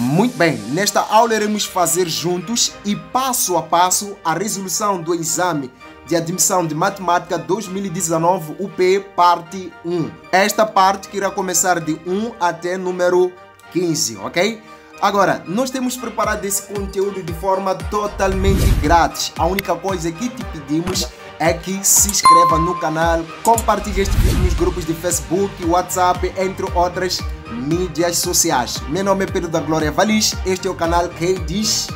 Muito bem, nesta aula iremos fazer juntos e passo a passo a resolução do exame de admissão de matemática 2019 UP parte 1. Esta parte que irá começar de 1 até número 15, ok? Agora, nós temos preparado esse conteúdo de forma totalmente grátis. A única coisa que te pedimos é que se inscreva no canal, compartilhe este vídeo nos grupos de Facebook, WhatsApp, entre outras mídias sociais. Meu nome é Pedro da Glória Valis, este é o canal que diz.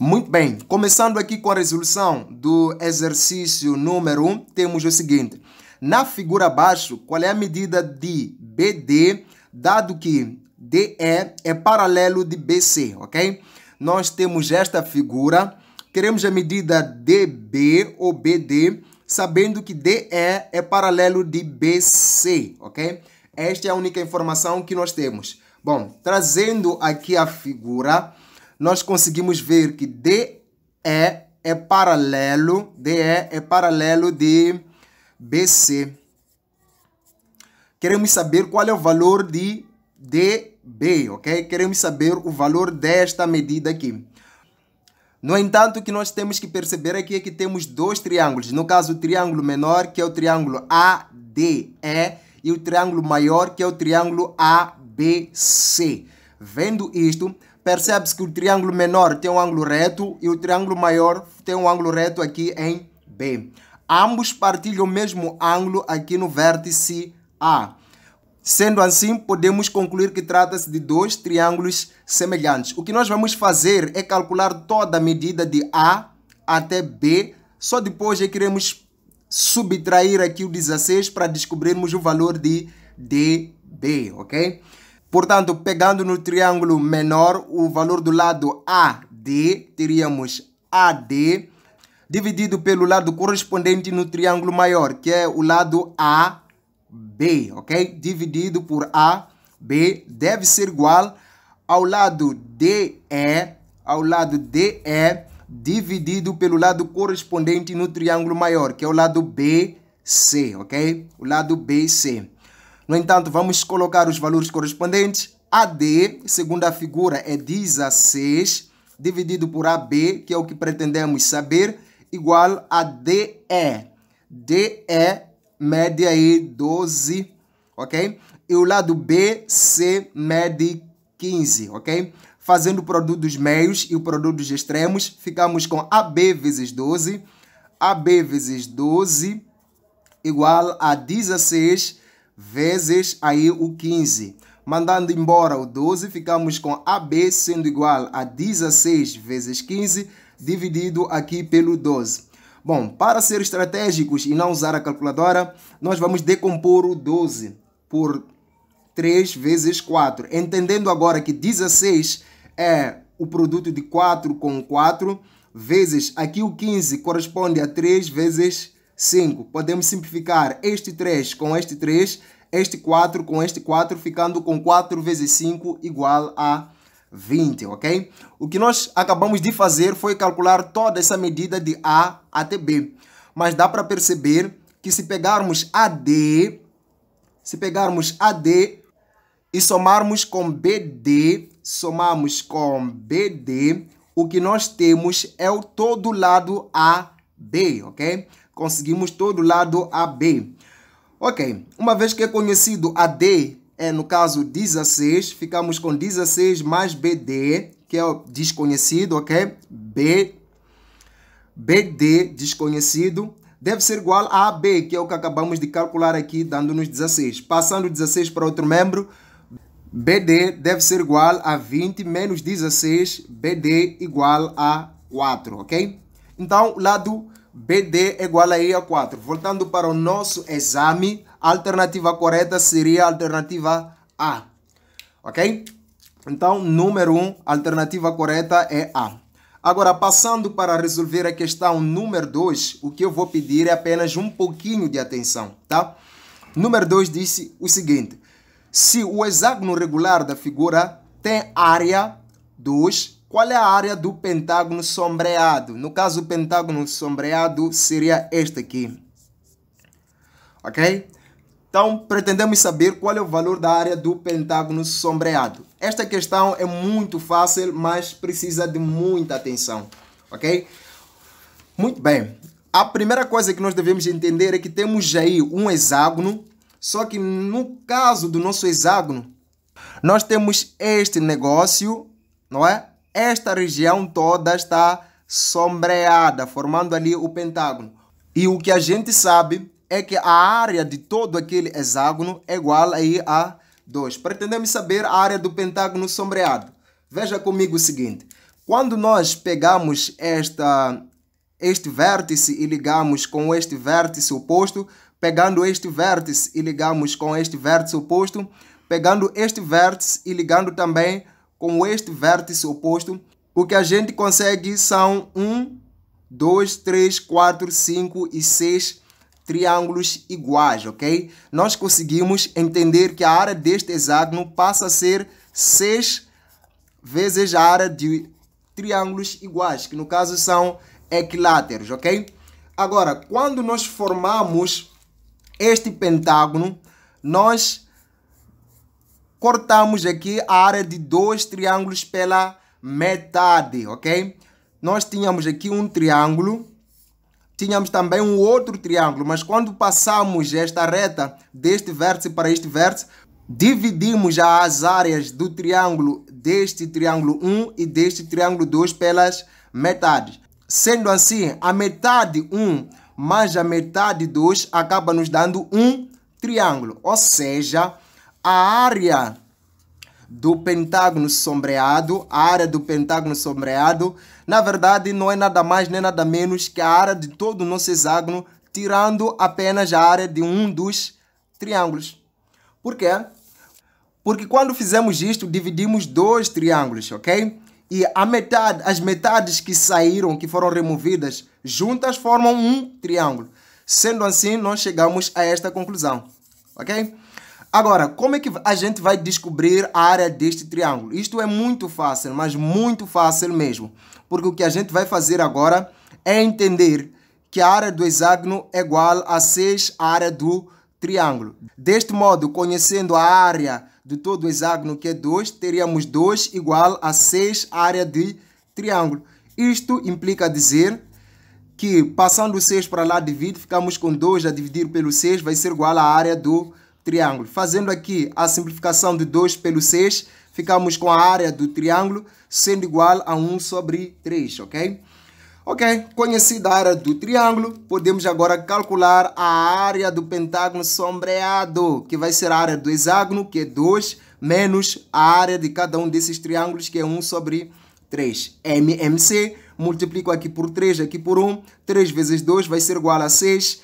Muito bem, começando aqui com a resolução do exercício número 1, um, temos o seguinte. Na figura abaixo, qual é a medida de BD, dado que DE é paralelo de BC, ok? Nós temos esta figura, queremos a medida DB ou BD, sabendo que DE é paralelo de BC, ok? Esta é a única informação que nós temos. Bom, trazendo aqui a figura, nós conseguimos ver que DE é, é paralelo, DE é paralelo de BC. Queremos saber qual é o valor de DB, ok? Queremos saber o valor desta medida aqui. No entanto, o que nós temos que perceber aqui é que temos dois triângulos. No caso, o triângulo menor, que é o triângulo ADE, e o triângulo maior, que é o triângulo ABC. Vendo isto, percebe-se que o triângulo menor tem um ângulo reto e o triângulo maior tem um ângulo reto aqui em B. Ambos partilham o mesmo ângulo aqui no vértice A. Sendo assim, podemos concluir que trata-se de dois triângulos semelhantes. O que nós vamos fazer é calcular toda a medida de A até B, só depois é que iremos subtrair aqui o 16 para descobrirmos o valor de DB, ok? Portanto, pegando no triângulo menor, o valor do lado AD, teríamos AD, dividido pelo lado correspondente no triângulo maior, que é o lado AD B, ok? Dividido por A, B deve ser igual ao lado DE, ao lado DE, dividido pelo lado correspondente no triângulo maior, que é o lado BC, ok? O lado BC. No entanto, vamos colocar os valores correspondentes. AD, segundo a figura, é 16, dividido por AB, que é o que pretendemos saber, igual a DE. DE mede aí 12, ok? E o lado B, C, mede 15, ok? Fazendo o produto dos meios e o produto dos extremos, ficamos com AB vezes 12. AB vezes 12 igual a 16 vezes aí o 15. Mandando embora o 12, ficamos com AB sendo igual a 16 vezes 15, dividido aqui pelo 12. Bom, para ser estratégicos e não usar a calculadora, nós vamos decompor o 12 por 3 vezes 4. Entendendo agora que 16 é o produto de 4 com 4 vezes, aqui o 15 corresponde a 3 vezes 5. Podemos simplificar este 3 com este 3, este 4 com este 4, ficando com 4 vezes 5 igual a 20, ok? O que nós acabamos de fazer foi calcular toda essa medida de A até B. Mas dá para perceber que se pegarmos AD, se pegarmos AD e somarmos com BD, somamos com BD, o que nós temos é o todo lado AB, ok? Conseguimos todo lado AB. Ok, uma vez que é conhecido AD é, no caso, 16. Ficamos com 16 mais BD, que é o desconhecido, ok? B, BD, desconhecido, deve ser igual a AB, que é o que acabamos de calcular aqui, dando-nos 16. Passando 16 para outro membro, BD deve ser igual a 20 menos 16, BD igual a 4, ok? Então, lado BD é igual aí a 4. Voltando para o nosso exame, alternativa correta seria a alternativa A. Ok? Então, número 1, um, alternativa correta é A. Agora, passando para resolver a questão número 2, o que eu vou pedir é apenas um pouquinho de atenção, tá? Número 2 disse o seguinte: se o hexágono regular da figura tem área 2, qual é a área do pentágono sombreado? No caso, o pentágono sombreado seria este aqui. OK? Então, pretendemos saber qual é o valor da área do pentágono sombreado. Esta questão é muito fácil, mas precisa de muita atenção, ok? Muito bem. A primeira coisa que nós devemos entender é que temos aí um hexágono, só que no caso do nosso hexágono, nós temos este negócio, não é? Esta região toda está sombreada, formando ali o pentágono. E o que a gente sabe é que a área de todo aquele hexágono é igual aí a 2. Pretendemos saber a área do pentágono sombreado. Veja comigo o seguinte. Quando nós pegamos esta, este vértice e ligamos com este vértice oposto, pegando este vértice e ligamos com este vértice oposto, pegando este vértice e ligando também com este vértice oposto, o que a gente consegue são 1, 2, 3, 4, 5 e 6 triângulos iguais, ok? Nós conseguimos entender que a área deste hexágono passa a ser 6 vezes a área de triângulos iguais, que no caso são equiláteros, ok? Agora, quando nós formamos este pentágono, nós cortamos aqui a área de dois triângulos pela metade, ok? Nós tínhamos aqui um triângulo tínhamos também um outro triângulo, mas quando passamos esta reta deste vértice para este vértice, dividimos já as áreas do triângulo deste triângulo 1 e deste triângulo 2 pelas metades. Sendo assim, a metade 1 mais a metade 2 acaba nos dando um triângulo, ou seja, a área do pentágono sombreado, a área do pentágono sombreado, na verdade não é nada mais nem nada menos que a área de todo o nosso hexágono, tirando apenas a área de um dos triângulos. Por quê? Porque quando fizemos isto, dividimos dois triângulos, ok? E a metade, as metades que saíram, que foram removidas, juntas formam um triângulo. Sendo assim, nós chegamos a esta conclusão, ok? Agora, como é que a gente vai descobrir a área deste triângulo? Isto é muito fácil, mas muito fácil mesmo. Porque o que a gente vai fazer agora é entender que a área do hexágono é igual a 6 a área do triângulo. Deste modo, conhecendo a área de todo o hexágono, que é 2, teríamos 2 igual a 6 área de triângulo. Isto implica dizer que, passando o 6 para lá, divide, ficamos com 2 a dividir pelo 6, vai ser igual à área do triângulo triângulo. Fazendo aqui a simplificação de 2 pelo 6, ficamos com a área do triângulo sendo igual a 1 sobre 3, ok? Ok, conhecida a área do triângulo, podemos agora calcular a área do pentágono sombreado, que vai ser a área do hexágono, que é 2, menos a área de cada um desses triângulos, que é 1 sobre 3. MMC, multiplico aqui por 3, aqui por 1, 3 vezes 2 vai ser igual a 6,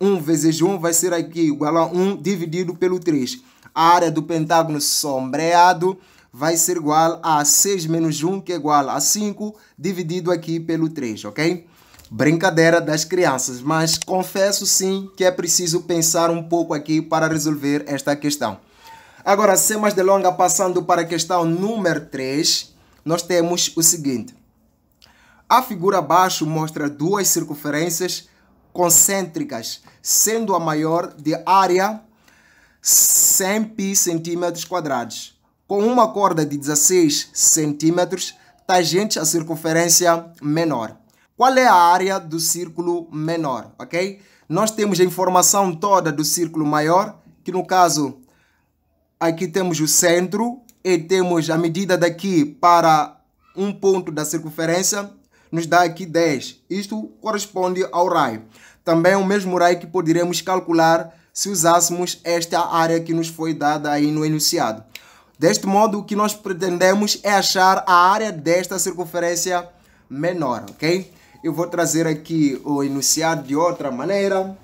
1 vezes 1 vai ser aqui igual a 1 dividido pelo 3. A área do pentágono sombreado vai ser igual a 6 menos 1, que é igual a 5, dividido aqui pelo 3, ok? Brincadeira das crianças, mas confesso sim que é preciso pensar um pouco aqui para resolver esta questão. Agora, sem mais delongas, passando para a questão número 3, nós temos o seguinte. A figura abaixo mostra duas circunferências concêntricas, sendo a maior de área 100 pi centímetros quadrados, com uma corda de 16 centímetros tangente à circunferência menor. Qual é a área do círculo menor, ok? Nós temos a informação toda do círculo maior, que no caso aqui temos o centro e temos a medida daqui para um ponto da circunferência nos dá aqui 10. Isto corresponde ao raio. Também o mesmo raio que poderemos calcular se usássemos esta área que nos foi dada aí no enunciado. Deste modo, o que nós pretendemos é achar a área desta circunferência menor, ok? Eu vou trazer aqui o enunciado de outra maneira.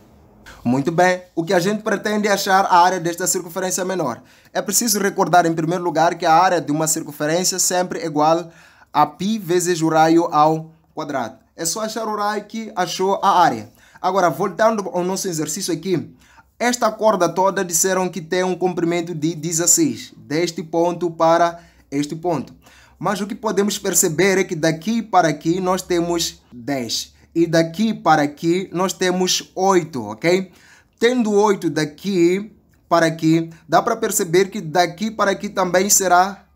Muito bem, o que a gente pretende é achar a área desta circunferência menor. É preciso recordar, em primeiro lugar, que a área de uma circunferência sempre é igual a π vezes o raio ao quadrado. É só achar o raio que achou a área. Agora, voltando ao nosso exercício aqui, esta corda toda disseram que tem um comprimento de 16, deste ponto para este ponto. Mas o que podemos perceber é que daqui para aqui nós temos 10 e daqui para aqui nós temos 8, ok? Tendo 8 daqui para aqui, dá para perceber que daqui para aqui também será,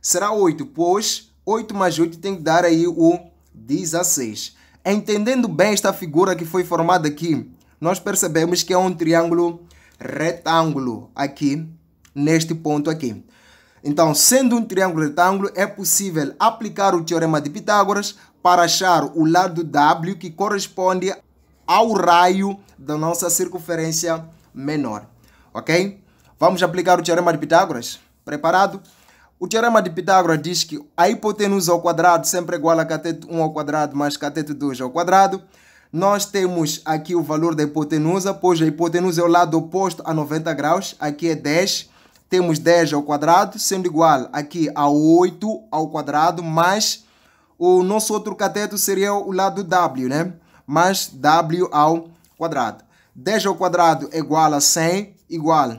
será 8, pois 8 mais 8 tem que dar aí o 16. Assim, Entendendo bem esta figura que foi formada aqui, nós percebemos que é um triângulo retângulo aqui, neste ponto aqui. Então, sendo um triângulo retângulo, é possível aplicar o Teorema de Pitágoras para achar o lado W que corresponde ao raio da nossa circunferência menor. Ok? Vamos aplicar o Teorema de Pitágoras? Preparado? O teorema de Pitágoras diz que a hipotenusa ao quadrado sempre é igual a cateto 1 ao quadrado mais cateto 2 ao quadrado. Nós temos aqui o valor da hipotenusa, pois a hipotenusa é o lado oposto a 90 graus, aqui é 10. Temos 10 ao quadrado, sendo igual aqui a 8 ao quadrado, mais o nosso outro cateto seria o lado W, né? Mais W ao quadrado. 10 ao quadrado é igual a 100, igual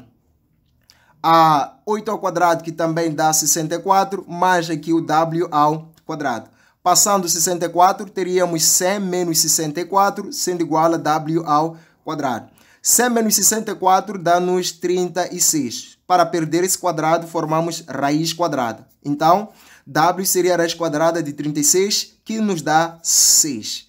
a 8 ao quadrado, que também dá 64, mais aqui o W ao quadrado. Passando 64, teríamos 100 menos 64, sendo igual a W ao quadrado. 100 menos 64 dá-nos 36. Para perder esse quadrado, formamos raiz quadrada. Então, W seria a raiz quadrada de 36, que nos dá 6.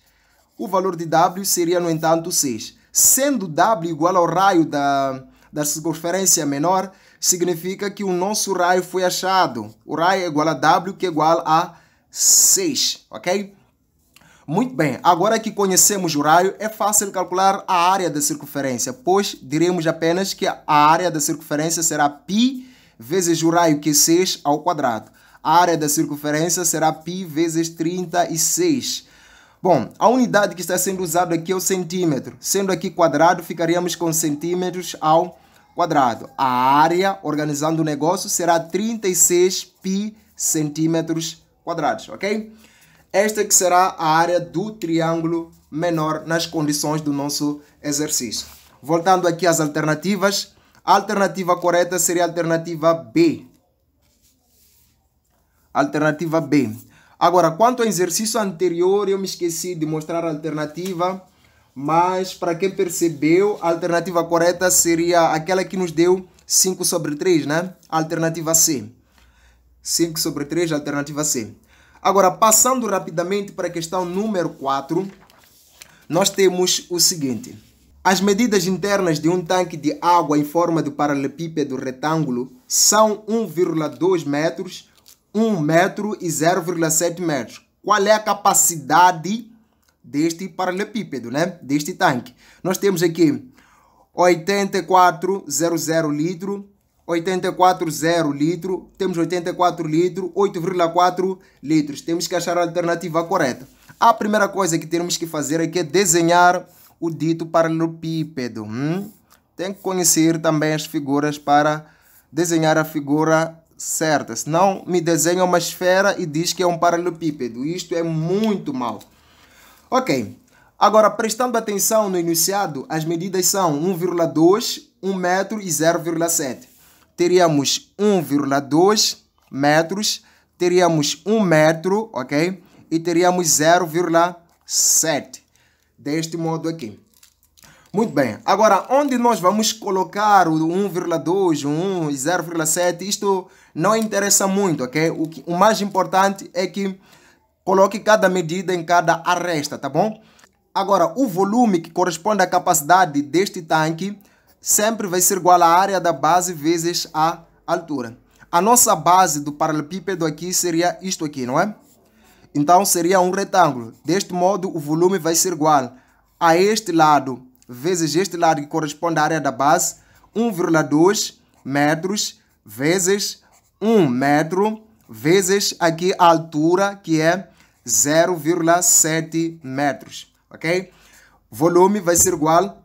O valor de W seria, no entanto, 6. Sendo W igual ao raio da, da circunferência menor, significa que o nosso raio foi achado. O raio é igual a W, que é igual a 6, ok? Muito bem, agora que conhecemos o raio, é fácil calcular a área da circunferência, pois diremos apenas que a área da circunferência será π vezes o raio, que é 6 ao quadrado. A área da circunferência será π vezes 36. Bom, a unidade que está sendo usada aqui é o centímetro. Sendo aqui quadrado, ficaríamos com centímetros ao quadrado quadrado. A área organizando o negócio será 36 pi centímetros quadrados, ok? Esta que será a área do triângulo menor nas condições do nosso exercício. Voltando aqui às alternativas, a alternativa correta seria a alternativa B. Alternativa B. Agora, quanto ao exercício anterior, eu me esqueci de mostrar a alternativa mas para quem percebeu, a alternativa correta seria aquela que nos deu 5 sobre 3, né? Alternativa C. 5 sobre 3, alternativa C. Agora, passando rapidamente para a questão número 4, nós temos o seguinte. As medidas internas de um tanque de água em forma de paralelepípedo retângulo são 1,2 metros, 1 metro e 0,7 metros. Qual é a capacidade deste paralelepípedo, né? deste tanque. Nós temos aqui 8400 litro, 84,0 litro, temos 84 litro, 8,4 litros. Temos que achar a alternativa correta. A primeira coisa que temos que fazer aqui é desenhar o dito paralelepípedo. Hum? Tem que conhecer também as figuras para desenhar a figura certa. Senão me desenha uma esfera e diz que é um paralelepípedo. Isto é muito mal. Ok, agora prestando atenção no enunciado, as medidas são 1,2, 1 metro e 0,7. Teríamos 1,2 metros, teríamos 1 metro, ok? E teríamos 0,7. Deste modo aqui. Muito bem, agora onde nós vamos colocar o 1,2, o 1 e 0,7, isto não interessa muito, ok? O, que, o mais importante é que Coloque cada medida em cada aresta, tá bom? Agora, o volume que corresponde à capacidade deste tanque sempre vai ser igual à área da base vezes a altura. A nossa base do paralelepípedo aqui seria isto aqui, não é? Então, seria um retângulo. Deste modo, o volume vai ser igual a este lado vezes este lado que corresponde à área da base, 1,2 metros vezes 1 metro vezes aqui a altura que é 0,7 metros, ok? Volume vai ser igual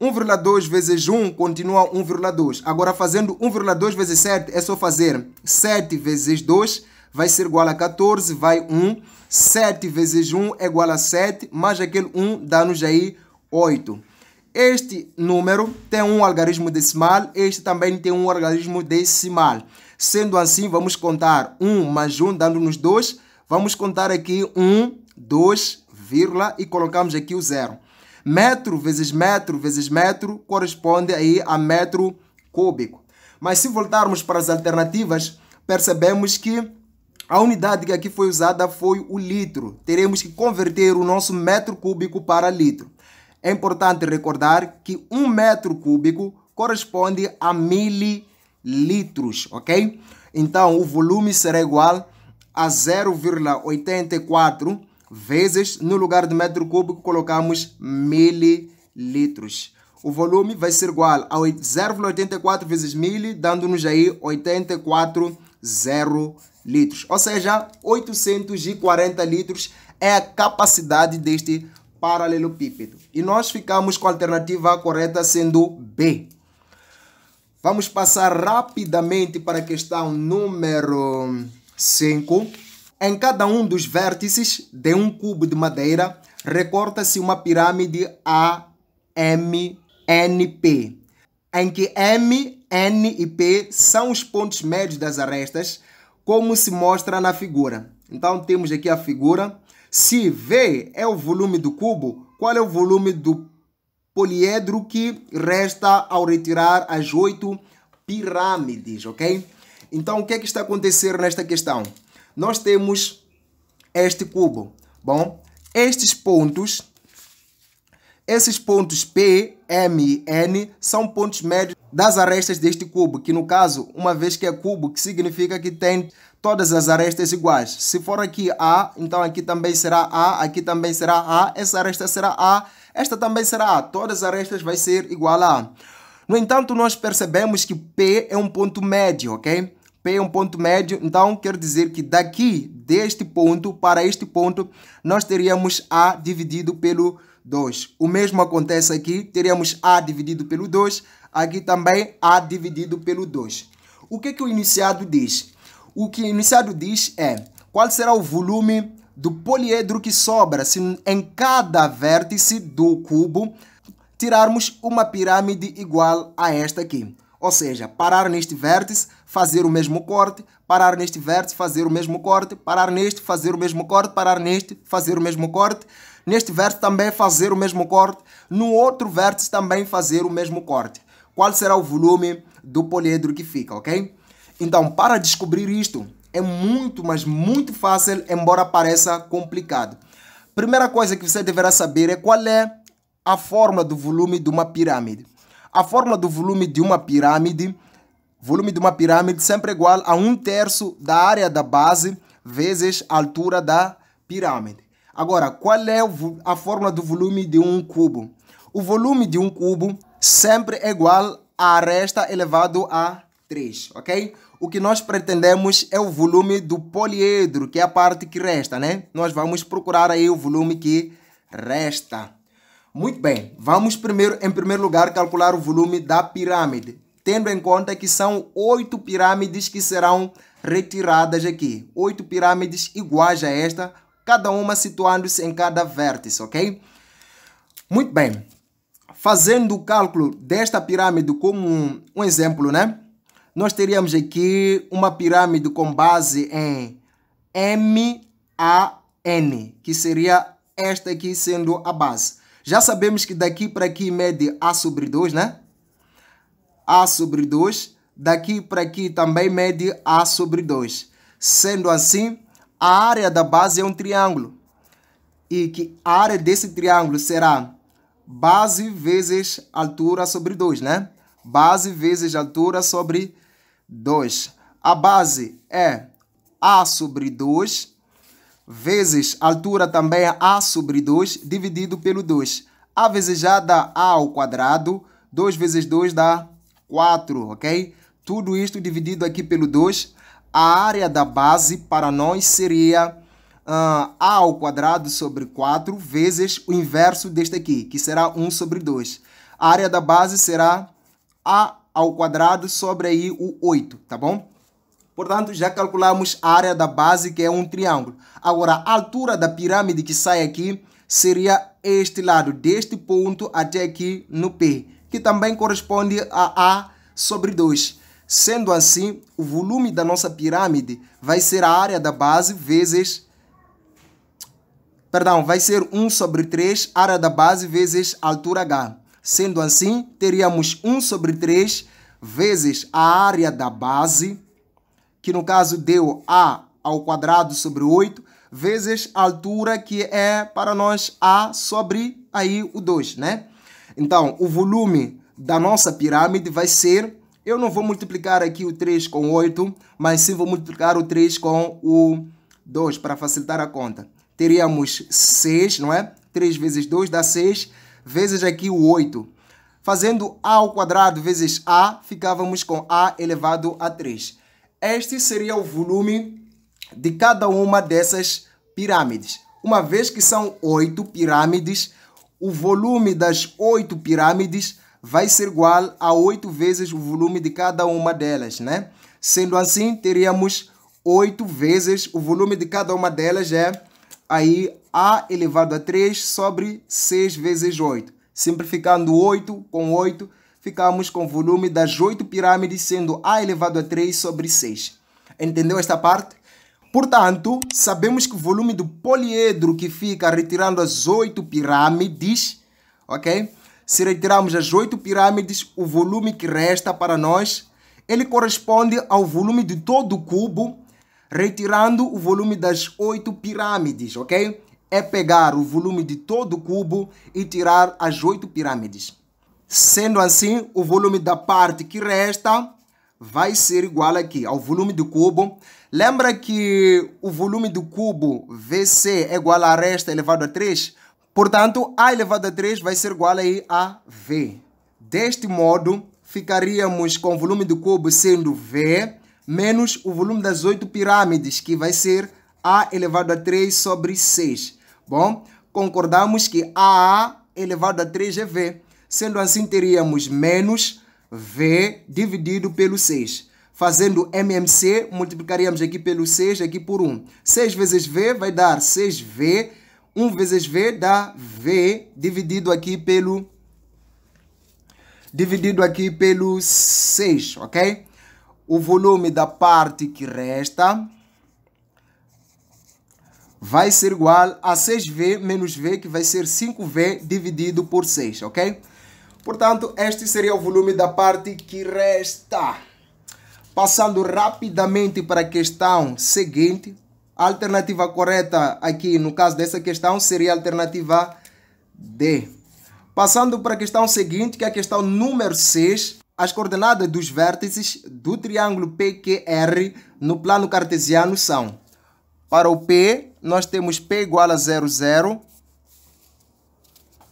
1,2 vezes 1 continua 1,2. Agora, fazendo 1,2 vezes 7, é só fazer 7 vezes 2, vai ser igual a 14, vai 1. 7 vezes 1 é igual a 7, mais aquele 1 dá-nos aí 8. Este número tem um algarismo decimal, este também tem um algarismo decimal. Sendo assim, vamos contar 1 mais 1, dando-nos 2. Vamos contar aqui 1, 2, vírgula e colocamos aqui o zero. Metro vezes metro vezes metro corresponde aí a metro cúbico. Mas se voltarmos para as alternativas, percebemos que a unidade que aqui foi usada foi o litro. Teremos que converter o nosso metro cúbico para litro. É importante recordar que um metro cúbico corresponde a mililitros, ok? Então, o volume será igual a 0,84 vezes, no lugar de metro cúbico, colocamos mililitros. O volume vai ser igual a 0,84 vezes mil, dando-nos aí 84 zero litros. Ou seja, 840 litros é a capacidade deste paralelepípedo. E nós ficamos com a alternativa correta sendo B. Vamos passar rapidamente para a questão número 5. Em cada um dos vértices de um cubo de madeira, recorta-se uma pirâmide AMNP, em que M, N e P são os pontos médios das arestas, como se mostra na figura. Então temos aqui a figura. Se V é o volume do cubo, qual é o volume do poliedro que resta ao retirar as oito pirâmides, ok? Então, o que é que está acontecendo nesta questão? Nós temos este cubo. Bom, estes pontos, esses pontos P, M e N são pontos médios das arestas deste cubo, que no caso, uma vez que é cubo, que significa que tem todas as arestas iguais. Se for aqui A, então aqui também será A, aqui também será A, essa aresta será A, esta também será A. Todas as arestas vai ser igual a A. No entanto, nós percebemos que P é um ponto médio, ok? P é um ponto médio, então quer dizer que daqui deste ponto para este ponto nós teríamos A dividido pelo 2. O mesmo acontece aqui, teríamos A dividido pelo 2, aqui também A dividido pelo 2. O que, é que o iniciado diz? O que o iniciado diz é qual será o volume do poliedro que sobra se em cada vértice do cubo tirarmos uma pirâmide igual a esta aqui. Ou seja, parar neste vértice fazer o mesmo corte, parar neste vértice, fazer o mesmo corte, parar neste, fazer o mesmo corte, parar neste, fazer o mesmo corte. Neste vértice também fazer o mesmo corte, no outro vértice também fazer o mesmo corte. Qual será o volume do poliedro que fica, ok? Então, para descobrir isto, é muito, mas muito fácil, embora pareça complicado. Primeira coisa que você deverá saber é qual é a forma do volume de uma pirâmide. A forma do volume de uma pirâmide Volume de uma pirâmide sempre igual a um terço da área da base vezes a altura da pirâmide. Agora, qual é a fórmula do volume de um cubo? O volume de um cubo sempre é igual a resta elevado a 3, ok? O que nós pretendemos é o volume do poliedro, que é a parte que resta, né? Nós vamos procurar aí o volume que resta. Muito bem, vamos primeiro, em primeiro lugar, calcular o volume da pirâmide tendo em conta que são oito pirâmides que serão retiradas aqui. Oito pirâmides iguais a esta, cada uma situando-se em cada vértice, ok? Muito bem. Fazendo o cálculo desta pirâmide como um, um exemplo, né? Nós teríamos aqui uma pirâmide com base em MAN, que seria esta aqui sendo a base. Já sabemos que daqui para aqui mede A sobre 2, né? A sobre 2, daqui para aqui também mede A sobre 2. Sendo assim, a área da base é um triângulo. E que a área desse triângulo será base vezes altura sobre 2, né? Base vezes altura sobre 2. A base é A sobre 2 vezes altura também é A sobre 2 dividido pelo 2. A vezes já dá A ao quadrado, 2 vezes 2 dá 4, ok? Tudo isto dividido aqui pelo 2, a área da base para nós seria uh, a ao quadrado sobre 4 vezes o inverso deste aqui, que será 1 sobre 2. A área da base será a ao quadrado sobre aí o 8, tá bom? Portanto, já calculamos a área da base, que é um triângulo. Agora, a altura da pirâmide que sai aqui seria este lado, deste ponto até aqui no P que também corresponde a A sobre 2. Sendo assim, o volume da nossa pirâmide vai ser a área da base vezes. Perdão, vai ser 1 sobre 3, área da base vezes a altura H. Sendo assim, teríamos 1 sobre 3 vezes a área da base, que no caso deu A ao quadrado sobre 8, vezes a altura que é para nós A sobre aí o 2, né? Então, o volume da nossa pirâmide vai ser... Eu não vou multiplicar aqui o 3 com 8, mas sim vou multiplicar o 3 com o 2 para facilitar a conta. Teríamos 6, não é? 3 vezes 2 dá 6, vezes aqui o 8. Fazendo a ao quadrado vezes a, ficávamos com a elevado a 3. Este seria o volume de cada uma dessas pirâmides. Uma vez que são 8 pirâmides, o volume das oito pirâmides vai ser igual a oito vezes o volume de cada uma delas, né? Sendo assim, teríamos oito vezes o volume de cada uma delas é aí a elevado a 3 sobre 6 vezes 8. Simplificando 8 com 8, ficamos com o volume das oito pirâmides sendo a elevado a 3 sobre 6. Entendeu esta parte? Portanto, sabemos que o volume do poliedro que fica retirando as oito pirâmides, ok? Se retirarmos as oito pirâmides, o volume que resta para nós, ele corresponde ao volume de todo o cubo, retirando o volume das oito pirâmides, ok? É pegar o volume de todo o cubo e tirar as oito pirâmides. Sendo assim, o volume da parte que resta vai ser igual aqui ao volume do cubo Lembra que o volume do cubo VC é igual a resta elevado a 3? Portanto, A elevado a 3 vai ser igual aí a V. Deste modo, ficaríamos com o volume do cubo sendo V menos o volume das oito pirâmides, que vai ser A elevado a 3 sobre 6. Bom, concordamos que A elevado a 3 é V. Sendo assim, teríamos menos V dividido pelo 6. Fazendo MMC, multiplicaríamos aqui pelo 6, aqui por 1. 6 vezes V vai dar 6V. 1 vezes V dá V, dividido aqui pelo... Dividido aqui pelo 6, ok? O volume da parte que resta vai ser igual a 6V menos V, que vai ser 5V dividido por 6, ok? Portanto, este seria o volume da parte que resta. Passando rapidamente para a questão seguinte, a alternativa correta aqui, no caso dessa questão, seria a alternativa D. Passando para a questão seguinte, que é a questão número 6, as coordenadas dos vértices do triângulo PQR no plano cartesiano são: para o P, nós temos P igual a 0, 0.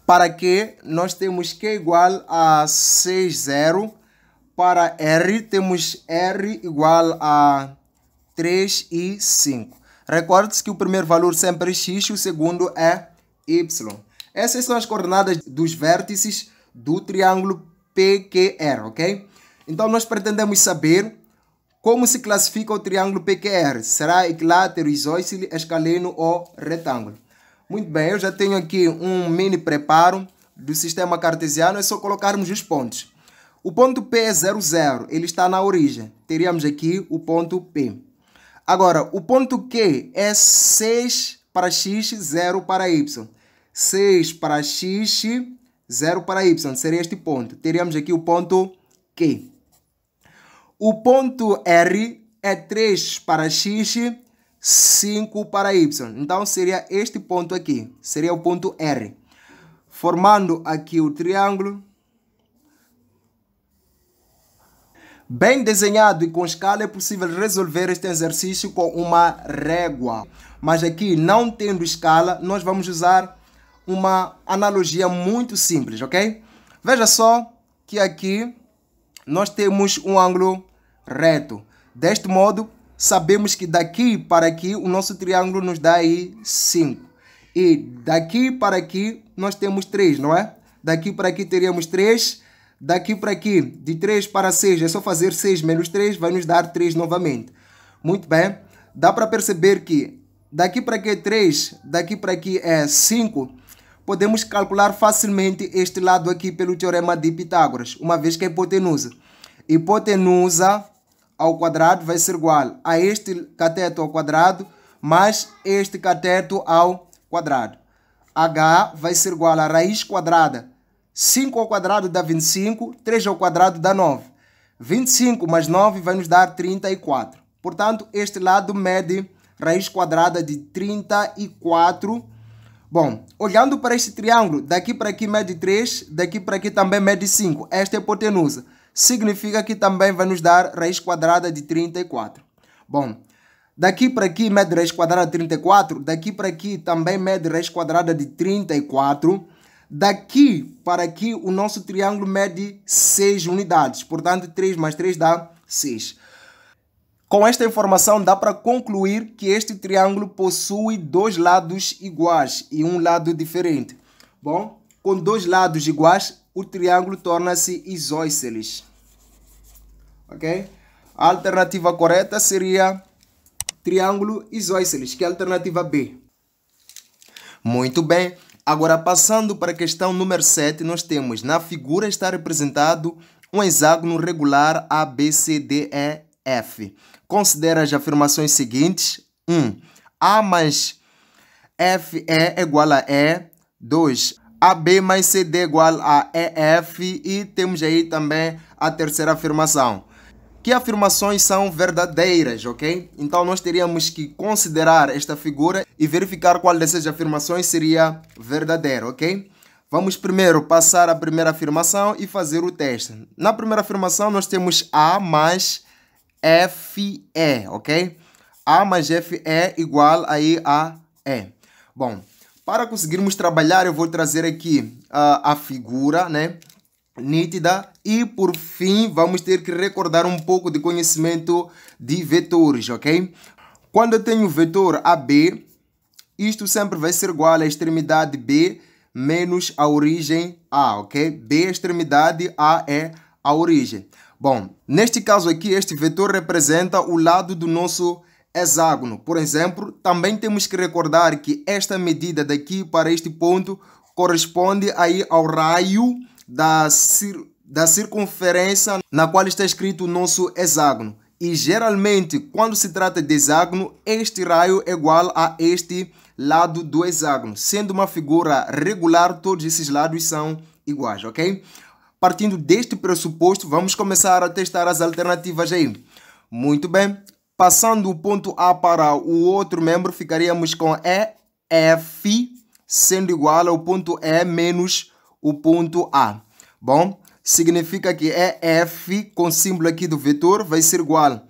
Para Q, nós temos Q igual a 6, 0. Para R, temos R igual a 3 e 5. Recorde-se que o primeiro valor sempre é x e o segundo é y. Essas são as coordenadas dos vértices do triângulo PQR, ok? Então, nós pretendemos saber como se classifica o triângulo PQR. Será equilátero, isósceles, escaleno ou retângulo? Muito bem, eu já tenho aqui um mini preparo do sistema cartesiano. É só colocarmos os pontos. O ponto P é 00, ele está na origem. Teríamos aqui o ponto P. Agora, o ponto Q é 6 para x, 0 para y. 6 para x, 0 para y. Seria este ponto. Teríamos aqui o ponto Q. O ponto R é 3 para x, 5 para y. Então, seria este ponto aqui. Seria o ponto R. Formando aqui o triângulo, Bem desenhado e com escala é possível resolver este exercício com uma régua. Mas aqui, não tendo escala, nós vamos usar uma analogia muito simples, ok? Veja só que aqui nós temos um ângulo reto. Deste modo, sabemos que daqui para aqui o nosso triângulo nos dá aí 5. E daqui para aqui nós temos 3, não é? Daqui para aqui teríamos 3 Daqui para aqui, de 3 para 6, é só fazer 6 menos 3, vai nos dar 3 novamente. Muito bem. Dá para perceber que daqui para aqui é 3, daqui para aqui é 5. Podemos calcular facilmente este lado aqui pelo teorema de Pitágoras, uma vez que é hipotenusa. Hipotenusa ao quadrado vai ser igual a este cateto ao quadrado mais este cateto ao quadrado. H vai ser igual a raiz quadrada 5 ao quadrado dá 25, 3 ao quadrado dá 9. 25 mais 9 vai nos dar 34. Portanto, este lado mede raiz quadrada de 34. Bom, olhando para este triângulo, daqui para aqui mede 3, daqui para aqui também mede 5. Esta é a hipotenusa. Significa que também vai nos dar raiz quadrada de 34. Bom, daqui para aqui mede raiz quadrada de 34, daqui para aqui também mede raiz quadrada de 34. Daqui para aqui, o nosso triângulo mede 6 unidades. Portanto, 3 mais 3 dá 6. Com esta informação, dá para concluir que este triângulo possui dois lados iguais e um lado diferente. Bom, com dois lados iguais, o triângulo torna-se isósceles. Ok? A alternativa correta seria triângulo isósceles, que é a alternativa B. Muito bem. Agora, passando para a questão número 7, nós temos na figura está representado um hexágono regular ABCDEF. Considera as afirmações seguintes. 1. Um, A mais F é igual a E. 2. AB mais CD igual a EF. E temos aí também a terceira afirmação que afirmações são verdadeiras, ok? Então nós teríamos que considerar esta figura e verificar qual dessas afirmações seria verdadeira, ok? Vamos primeiro passar a primeira afirmação e fazer o teste. Na primeira afirmação nós temos A mais FE, ok? A mais FE igual aí a E. Bom, para conseguirmos trabalhar eu vou trazer aqui uh, a figura, né? nítida e por fim vamos ter que recordar um pouco de conhecimento de vetores, ok? Quando eu tenho o vetor AB, isto sempre vai ser igual à extremidade B menos a origem A, ok? B é extremidade, A é a origem. Bom, neste caso aqui, este vetor representa o lado do nosso hexágono. Por exemplo, também temos que recordar que esta medida daqui para este ponto corresponde aí ao raio da, cir da circunferência na qual está escrito o nosso hexágono. E geralmente, quando se trata de hexágono, este raio é igual a este lado do hexágono. Sendo uma figura regular, todos esses lados são iguais, ok? Partindo deste pressuposto, vamos começar a testar as alternativas aí. Muito bem. Passando o ponto A para o outro membro, ficaríamos com EF sendo igual ao ponto E menos o ponto A. Bom, significa que EF, é com símbolo aqui do vetor, vai ser igual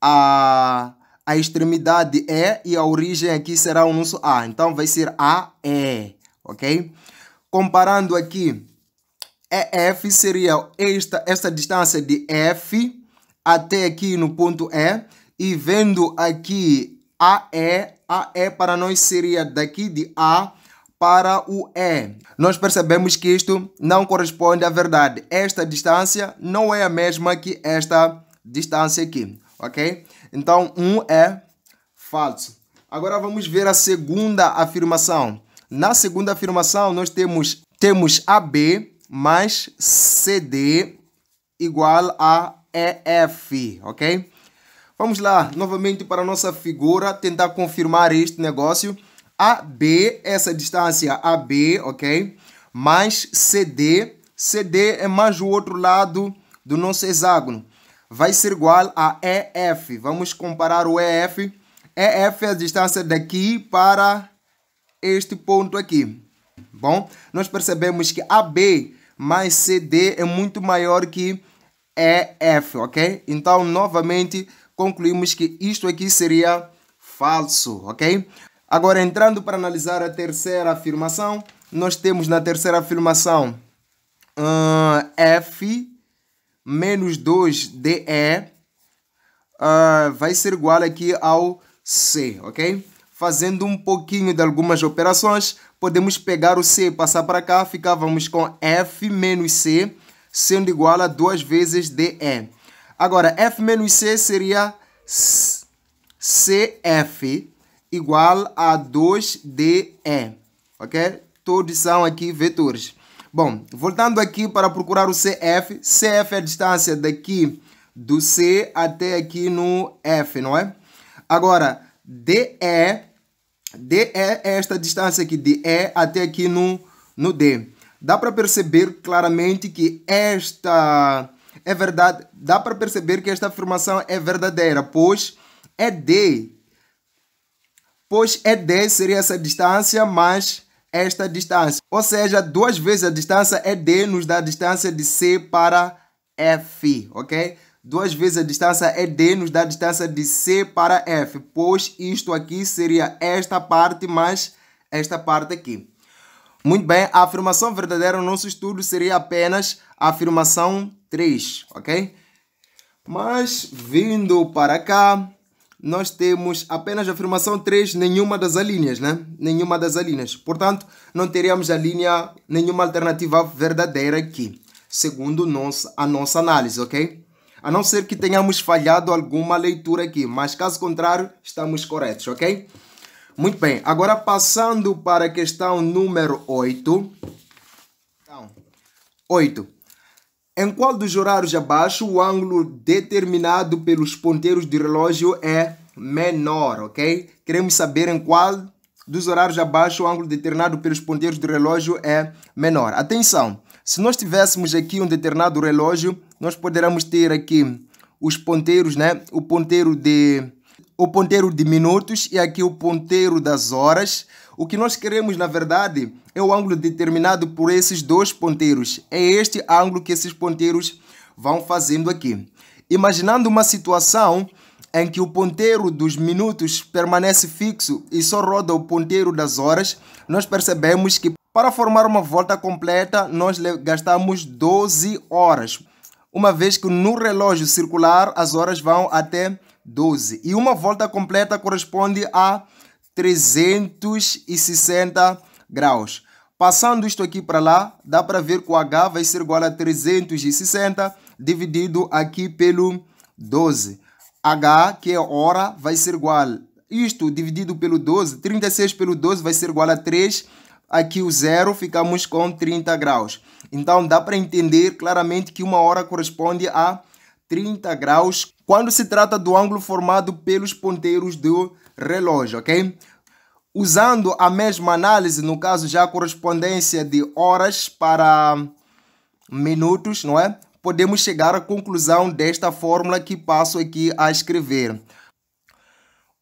a, a extremidade E e a origem aqui será o nosso A. Então, vai ser AE, ok? Comparando aqui, EF seria esta, esta distância de F até aqui no ponto E. E vendo aqui AE, AE para nós seria daqui de A para o E. Nós percebemos que isto não corresponde à verdade. Esta distância não é a mesma que esta distância aqui, ok? Então, um é falso. Agora vamos ver a segunda afirmação. Na segunda afirmação, nós temos, temos AB mais CD igual a EF, ok? Vamos lá, novamente para a nossa figura, tentar confirmar este negócio. AB, essa distância AB, ok? Mais CD, CD é mais o outro lado do nosso hexágono. Vai ser igual a EF. Vamos comparar o EF. EF é a distância daqui para este ponto aqui. Bom, nós percebemos que AB mais CD é muito maior que EF, ok? Então, novamente, concluímos que isto aqui seria falso, ok? Agora, entrando para analisar a terceira afirmação, nós temos na terceira afirmação uh, F menos 2DE uh, ah, vai ser igual aqui ao C, ok? Fazendo um pouquinho de algumas operações, podemos pegar o C e passar para cá, ficávamos com F menos C, sendo igual a 2 vezes DE. Agora, F menos C seria CF igual a 2DE, ok? Todos são aqui vetores. Bom, voltando aqui para procurar o CF, CF é a distância daqui do C até aqui no F, não é? Agora, DE, DE é esta distância aqui de E até aqui no, no D. Dá para perceber claramente que esta é verdade, dá para perceber que esta afirmação é verdadeira, pois é D pois é ED seria essa distância mais esta distância. Ou seja, duas vezes a distância ED é nos dá a distância de C para F, ok? Duas vezes a distância ED é nos dá a distância de C para F, pois isto aqui seria esta parte mais esta parte aqui. Muito bem, a afirmação verdadeira no nosso estudo seria apenas a afirmação 3, ok? Mas vindo para cá, nós temos apenas a afirmação 3, nenhuma das alíneas, né? Nenhuma das alíneas. Portanto, não teríamos a linha, nenhuma alternativa verdadeira aqui, segundo a nossa análise, ok? A não ser que tenhamos falhado alguma leitura aqui, mas caso contrário, estamos corretos, ok? Muito bem, agora passando para a questão número 8. Então, 8. Em qual dos horários abaixo o ângulo determinado pelos ponteiros de relógio é menor, ok? Queremos saber em qual dos horários abaixo o ângulo determinado pelos ponteiros de relógio é menor. Atenção, se nós tivéssemos aqui um determinado relógio, nós poderíamos ter aqui os ponteiros, né? O ponteiro de o ponteiro de minutos e aqui o ponteiro das horas. O que nós queremos, na verdade, é o ângulo determinado por esses dois ponteiros. É este ângulo que esses ponteiros vão fazendo aqui. Imaginando uma situação em que o ponteiro dos minutos permanece fixo e só roda o ponteiro das horas, nós percebemos que para formar uma volta completa, nós gastamos 12 horas, uma vez que no relógio circular as horas vão até 12. E uma volta completa corresponde a 360 graus. Passando isto aqui para lá, dá para ver que o H vai ser igual a 360 dividido aqui pelo 12. H, que é hora, vai ser igual. Isto dividido pelo 12, 36 pelo 12 vai ser igual a 3. Aqui o zero, ficamos com 30 graus. Então dá para entender claramente que uma hora corresponde a 30 graus quando se trata do ângulo formado pelos ponteiros do relógio, ok? Usando a mesma análise, no caso já a correspondência de horas para minutos, não é? Podemos chegar à conclusão desta fórmula que passo aqui a escrever.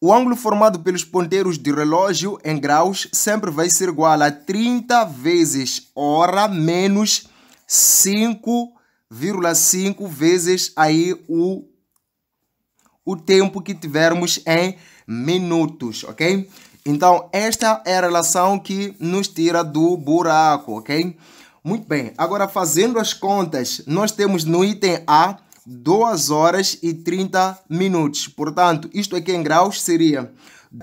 O ângulo formado pelos ponteiros de relógio em graus sempre vai ser igual a 30 vezes hora menos 5,5 vezes aí o, o tempo que tivermos em minutos, ok? Então, esta é a relação que nos tira do buraco, ok? Muito bem, agora fazendo as contas, nós temos no item A 2 horas e 30 minutos. Portanto, isto aqui em graus seria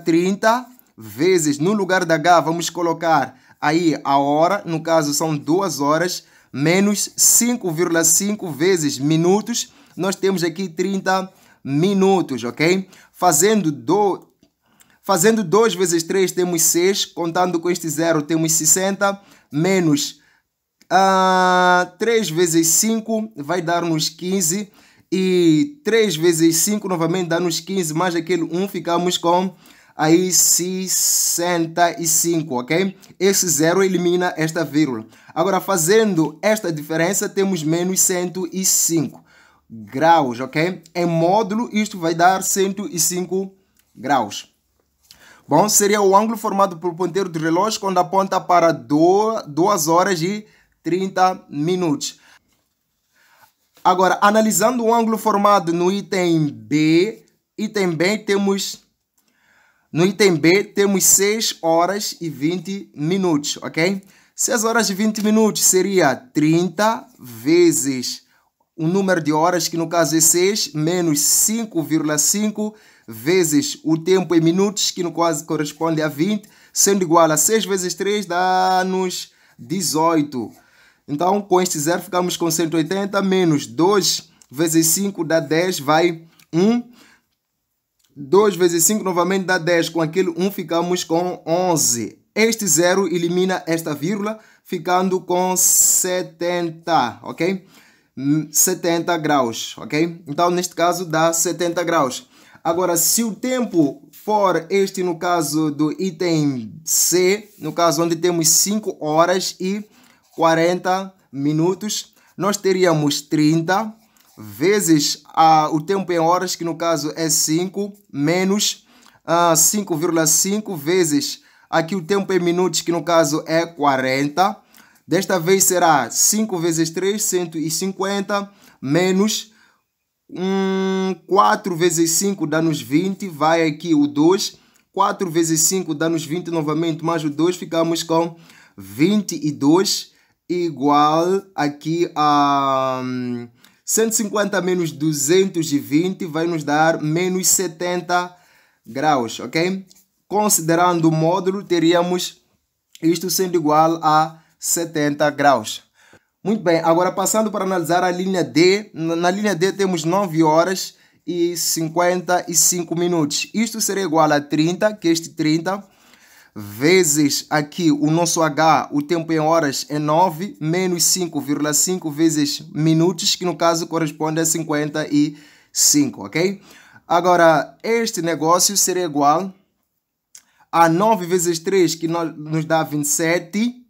30 vezes, no lugar da H, vamos colocar aí a hora, no caso são 2 horas, menos 5,5 vezes minutos, nós temos aqui 30 minutos minutos, ok? Fazendo do Fazendo 2 vezes 3 temos 6, contando com este zero temos 60, menos uh, ah, 3 vezes 5 vai dar-nos 15, e 3 vezes 5 novamente dá-nos 15, mais aquele 1 ficamos com aí 65, ok? Esse zero elimina esta vírgula. Agora, fazendo esta diferença, temos menos 105 graus, ok? Em módulo, isto vai dar 105 graus. Bom, seria o ângulo formado pelo ponteiro do relógio quando aponta para 2 horas e 30 minutos. Agora, analisando o ângulo formado no item B, item B temos no item B temos 6 horas e 20 minutos, ok? 6 horas e 20 minutos seria 30 vezes um número de horas que no caso é 6 menos 5,5 vezes o tempo em minutos que no caso corresponde a 20, sendo igual a 6 vezes 3 dá-nos 18. Então com este zero ficamos com 180 menos 2 vezes 5 dá 10, vai 1. 2 vezes 5 novamente dá 10, com aquele 1 ficamos com 11. Este zero elimina esta vírgula, ficando com 70, ok? 70 graus, ok? Então, neste caso, dá 70 graus. Agora, se o tempo for este no caso do item C, no caso onde temos 5 horas e 40 minutos, nós teríamos 30 vezes ah, o tempo em horas, que no caso é 5, menos 5,5 ah, vezes aqui o tempo em minutos, que no caso é 40, Desta vez será 5 vezes 3, 150, menos hum, 4 vezes 5 dá-nos 20, vai aqui o 2. 4 vezes 5 dá-nos 20 novamente, mais o 2, ficamos com 22 igual aqui a 150 hum, menos 220 vai nos dar menos 70 graus, ok? Considerando o módulo, teríamos isto sendo igual a 70 graus. Muito bem, agora passando para analisar a linha D. Na linha D temos 9 horas e 55 minutos. Isto seria igual a 30, que este 30 vezes aqui o nosso H, o tempo em horas é 9, menos 5,5 vezes minutos, que no caso corresponde a 55, ok? Agora, este negócio seria igual a 9 vezes 3, que nos dá 27,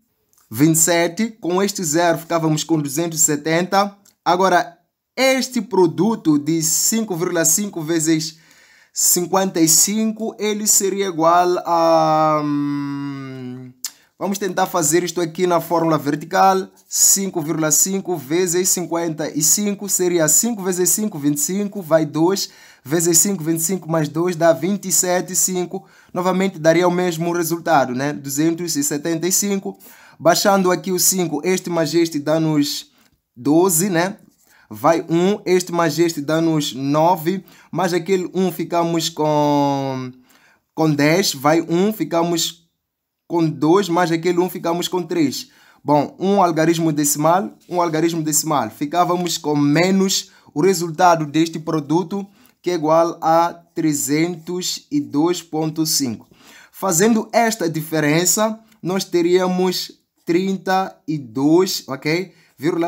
27. Com este zero ficávamos com 270. Agora, este produto de 5,5 vezes 55, ele seria igual a... Hum, vamos tentar fazer isto aqui na fórmula vertical. 5,5 vezes 55 seria 5 vezes 5, 25, vai 2. Vezes 5, 25 mais 2 dá 27, 5. Novamente daria o mesmo resultado, né? 275. Baixando aqui o 5, este majeste dá-nos 12, né? Vai 1, um, este majeste dá-nos 9, mais aquele 1 um ficamos com, com 10, vai 1, um, ficamos com 2, mais aquele 1 um, ficamos com 3. Bom, um algarismo decimal, um algarismo decimal. Ficávamos com menos o resultado deste produto, que é igual a 302,5. Fazendo esta diferença, nós teríamos 32, ok?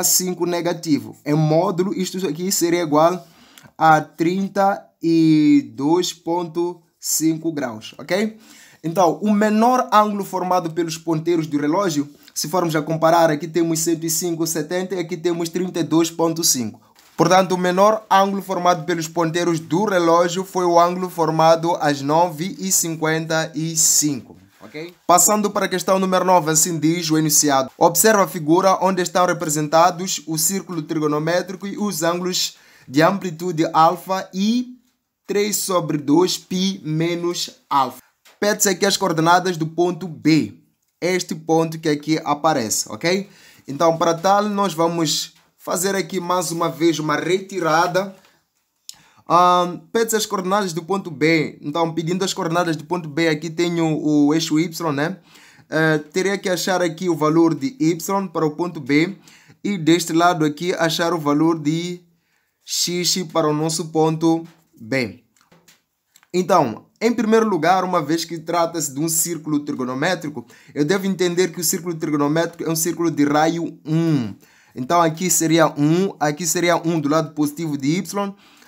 5 negativo. Em módulo, isto aqui seria igual a 32,5 graus, ok? Então, o menor ângulo formado pelos ponteiros do relógio, se formos a comparar, aqui temos 105,70 e aqui temos 32,5. Portanto, o menor ângulo formado pelos ponteiros do relógio foi o ângulo formado às 9h55. Passando para a questão número 9, assim diz o enunciado. Observa a figura onde estão representados o círculo trigonométrico e os ângulos de amplitude alfa e 3 sobre 2π menos alfa. Pede-se aqui as coordenadas do ponto B, é este ponto que aqui aparece, ok? Então, para tal, nós vamos fazer aqui mais uma vez uma retirada um, ah, pede as coordenadas do ponto B. Então, pedindo as coordenadas do ponto B, aqui tenho o eixo Y, né? Uh, ah, teria que achar aqui o valor de Y para o ponto B. E deste lado aqui, achar o valor de X para o nosso ponto B. Então, em primeiro lugar, uma vez que trata-se de um círculo trigonométrico, eu devo entender que o círculo trigonométrico é um círculo de raio 1. Então, aqui seria 1, aqui seria 1 do lado positivo de y,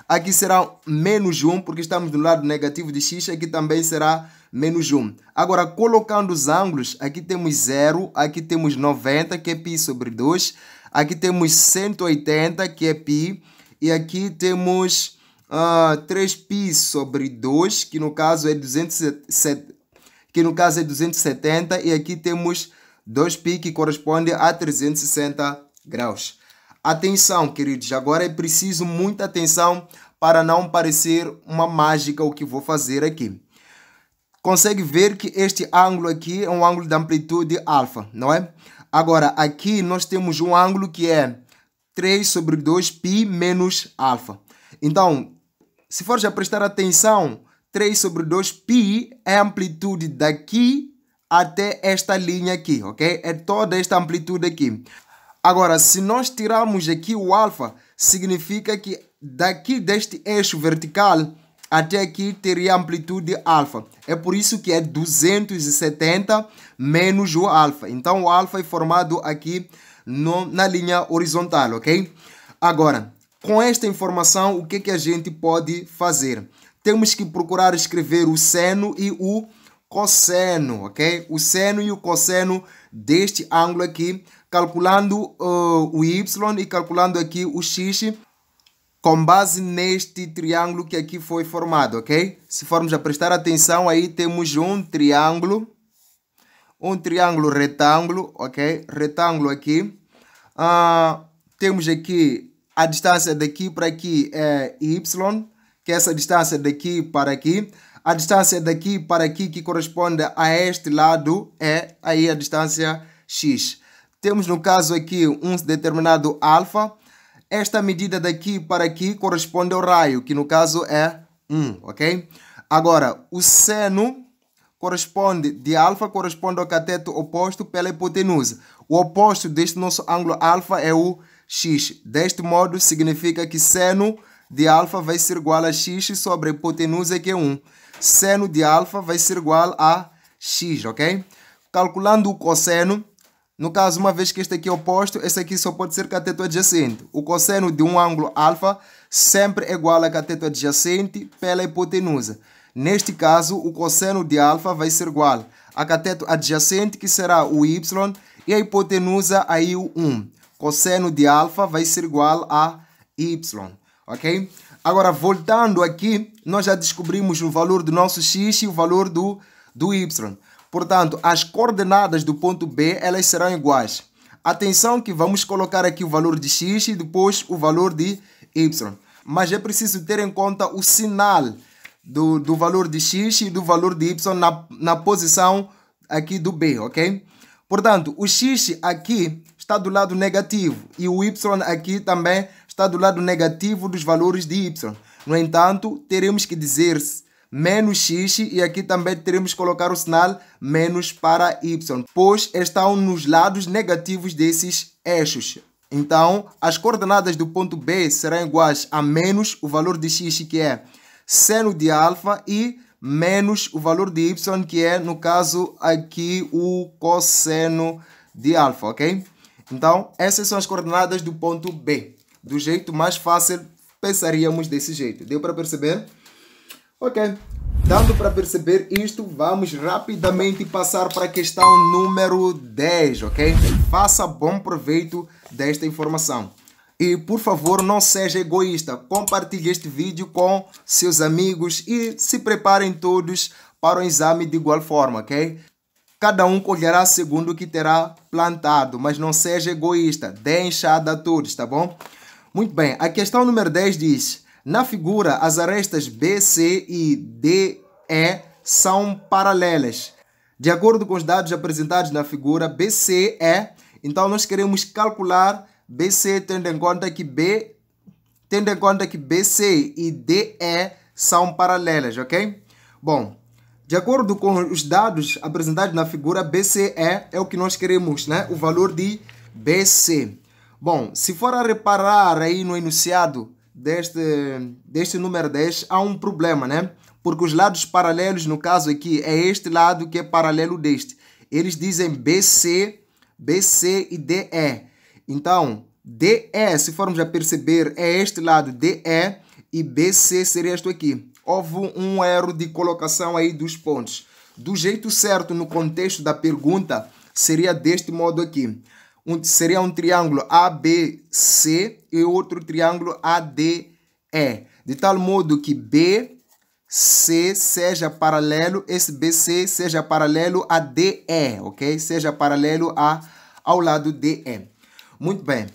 Aqui será menos 1, porque estamos no lado negativo de x, aqui também será menos 1. Agora, colocando os ângulos, aqui temos 0, aqui temos 90, que é π sobre 2, aqui temos 180, que é π, e aqui temos uh, ah, 3π sobre 2, que no caso é 270, que no caso é 270, e aqui temos 2π que corresponde a 360 graus. Atenção, queridos, agora é preciso muita atenção para não parecer uma mágica o que vou fazer aqui. Consegue ver que este ângulo aqui é um ângulo de amplitude alfa, não é? Agora, aqui nós temos um ângulo que é 3 sobre 2π menos alfa. Então, se for já prestar atenção, 3 sobre 2π é a amplitude daqui até esta linha aqui, ok? É toda esta amplitude aqui. Agora, se nós tirarmos aqui o alfa, significa que daqui deste eixo vertical até aqui teria amplitude alfa. É por isso que é 270 menos o alfa. Então, o alfa é formado aqui no, na linha horizontal, ok? Agora, com esta informação, o que, é que a gente pode fazer? Temos que procurar escrever o seno e o cosseno, ok? O seno e o cosseno deste ângulo aqui calculando uh, o y e calculando aqui o x com base neste triângulo que aqui foi formado, ok? Se formos a prestar atenção, aí temos um triângulo, um triângulo retângulo, ok? Retângulo aqui. Uh, temos aqui a distância daqui para aqui é y, que é essa distância daqui para aqui. A distância daqui para aqui que corresponde a este lado é aí a distância x. Temos no caso aqui um determinado alfa. Esta medida daqui para aqui corresponde ao raio, que no caso é 1, ok? Agora, o seno corresponde de alfa corresponde ao cateto oposto pela hipotenusa. O oposto deste nosso ângulo alfa é o x. Deste modo, significa que seno de alfa vai ser igual a x sobre hipotenusa, que é 1. Seno de alfa vai ser igual a x, ok? Calculando o cosseno, no caso, uma vez que este aqui é oposto, esse aqui só pode ser cateto adjacente. O cosseno de um ângulo alfa sempre é igual a cateto adjacente pela hipotenusa. Neste caso, o cosseno de alfa vai ser igual a cateto adjacente, que será o y, e a hipotenusa aí o 1. Cosseno de alfa vai ser igual a y, ok? Agora, voltando aqui, nós já descobrimos o valor do nosso x e o valor do, do y. Portanto, as coordenadas do ponto B elas serão iguais. Atenção que vamos colocar aqui o valor de x e depois o valor de y. Mas é preciso ter em conta o sinal do, do valor de x e do valor de y na, na posição aqui do b, ok? Portanto, o x aqui está do lado negativo e o y aqui também está do lado negativo dos valores de y. No entanto, teremos que dizer menos x e aqui também teremos que colocar o sinal menos para y, pois estão nos lados negativos desses eixos. Então, as coordenadas do ponto B serão iguais a menos o valor de x, que é seno de alfa, e menos o valor de y, que é, no caso aqui, o cosseno de alfa, ok? Então, essas são as coordenadas do ponto B. Do jeito mais fácil, pensaríamos desse jeito. Deu para perceber? Ok. Dando para perceber isto, vamos rapidamente passar para a questão número 10, ok? Faça bom proveito desta informação. E por favor, não seja egoísta. Compartilhe este vídeo com seus amigos e se preparem todos para o exame de igual forma, ok? Cada um colherá segundo o que terá plantado, mas não seja egoísta. Dê enxada a todos, tá bom? Muito bem, a questão número 10 diz: na figura, as arestas BC e DE são paralelas. De acordo com os dados apresentados na figura, BC é, então nós queremos calcular BC tendo em conta que B tendo em conta que BC e DE são paralelas, ok? Bom, de acordo com os dados apresentados na figura, BCE é o que nós queremos, né? O valor de BC. Bom, se for a reparar aí no enunciado, deste, deste número 10, há um problema, né? Porque os lados paralelos, no caso aqui, é este lado que é paralelo deste. Eles dizem BC, BC e DE. Então, DE, se formos a perceber, é este lado DE e BC seria este aqui. Houve um erro de colocação aí dos pontos. Do jeito certo, no contexto da pergunta, seria deste modo aqui um, seria um triângulo ABC e outro triângulo ADE, de tal modo que BC seja paralelo, esse BC seja paralelo a DE, ok? Seja paralelo a, ao lado DE. Muito bem.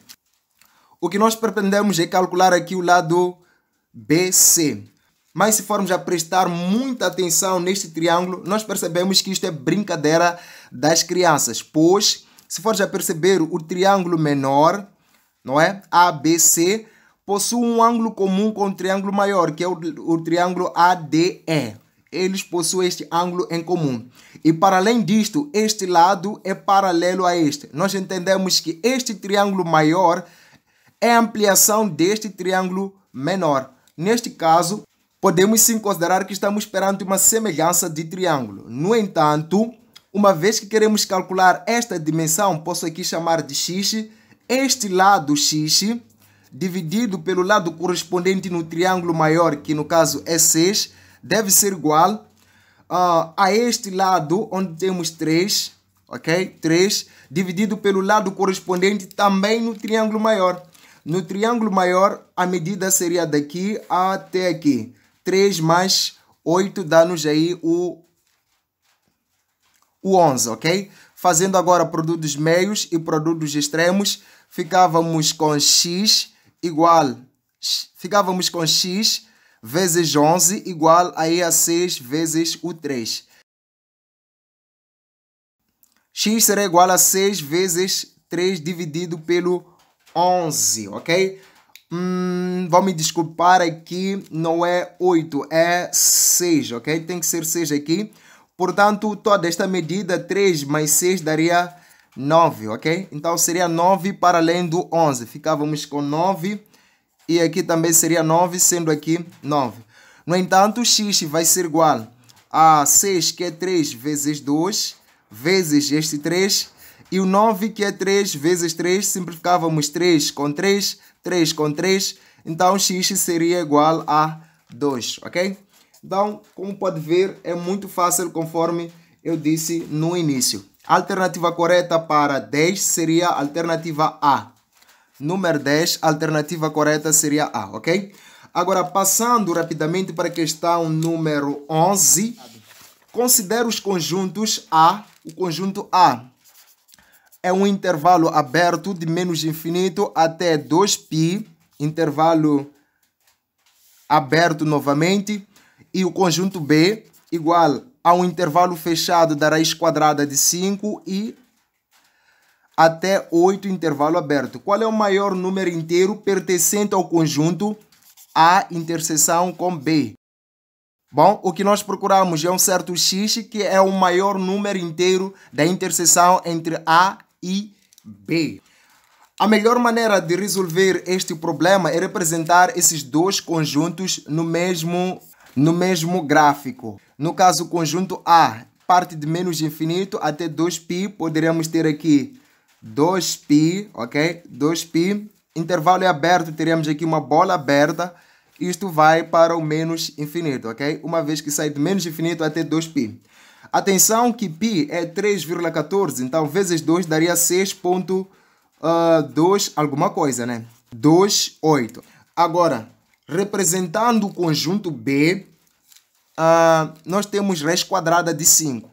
O que nós pretendemos é calcular aqui o lado BC. Mas se formos a prestar muita atenção neste triângulo, nós percebemos que isto é brincadeira das crianças, pois se fores a perceber, o triângulo menor, não é? ABC, possui um ângulo comum com o triângulo maior, que é o, o triângulo ADE. Eles possuem este ângulo em comum. E para além disto, este lado é paralelo a este. Nós entendemos que este triângulo maior é ampliação deste triângulo menor. Neste caso, podemos sim considerar que estamos perante uma semelhança de triângulo. No entanto, uma vez que queremos calcular esta dimensão, posso aqui chamar de x, este lado x dividido pelo lado correspondente no triângulo maior, que no caso é 6, deve ser igual uh, a este lado, onde temos 3, ok? 3, dividido pelo lado correspondente também no triângulo maior. No triângulo maior, a medida seria daqui até aqui. 3 mais 8 dá-nos aí o o 11, ok? Fazendo agora produtos meios e produtos extremos, ficávamos com x igual... Ficávamos com x vezes 11 igual aí a 6 vezes o 3. x será igual a 6 vezes 3 dividido pelo 11, ok? Hum, vão me desculpar aqui, não é 8, é 6, ok? Tem que ser 6 aqui. Portanto, toda esta medida, 3 mais 6 daria 9, ok? Então seria 9 para além do 11. Ficávamos com 9 e aqui também seria 9, sendo aqui 9. No entanto, x vai ser igual a 6, que é 3 vezes 2, vezes este 3, e o 9, que é 3 vezes 3, simplificávamos 3 com 3, 3 com 3, então x seria igual a 2, ok? Então, como pode ver, é muito fácil conforme eu disse no início. alternativa correta para 10 seria a alternativa A. Número 10, a alternativa correta seria A, ok? Agora, passando rapidamente para a questão número 11, considere os conjuntos A, o conjunto A é um intervalo aberto de menos infinito até 2π, intervalo aberto novamente, e o conjunto B igual a um intervalo fechado da raiz quadrada de 5 e até 8 intervalo aberto. Qual é o maior número inteiro pertencente ao conjunto A interseção com B? Bom, o que nós procuramos é um certo x que é o maior número inteiro da interseção entre A e B. A melhor maneira de resolver este problema é representar esses dois conjuntos no mesmo no mesmo gráfico. No caso, o conjunto A parte de menos infinito até 2π, poderíamos ter aqui 2π, ok? 2π, intervalo é aberto, teríamos aqui uma bola aberta, isto vai para o menos infinito, ok? Uma vez que sai de menos infinito até 2π. Atenção que π é 3,14, então vezes 2 daria 6.2 uh, ah, alguma coisa, né? 2,8. Agora, Representando o conjunto B, uh, nós temos raiz quadrada de 5.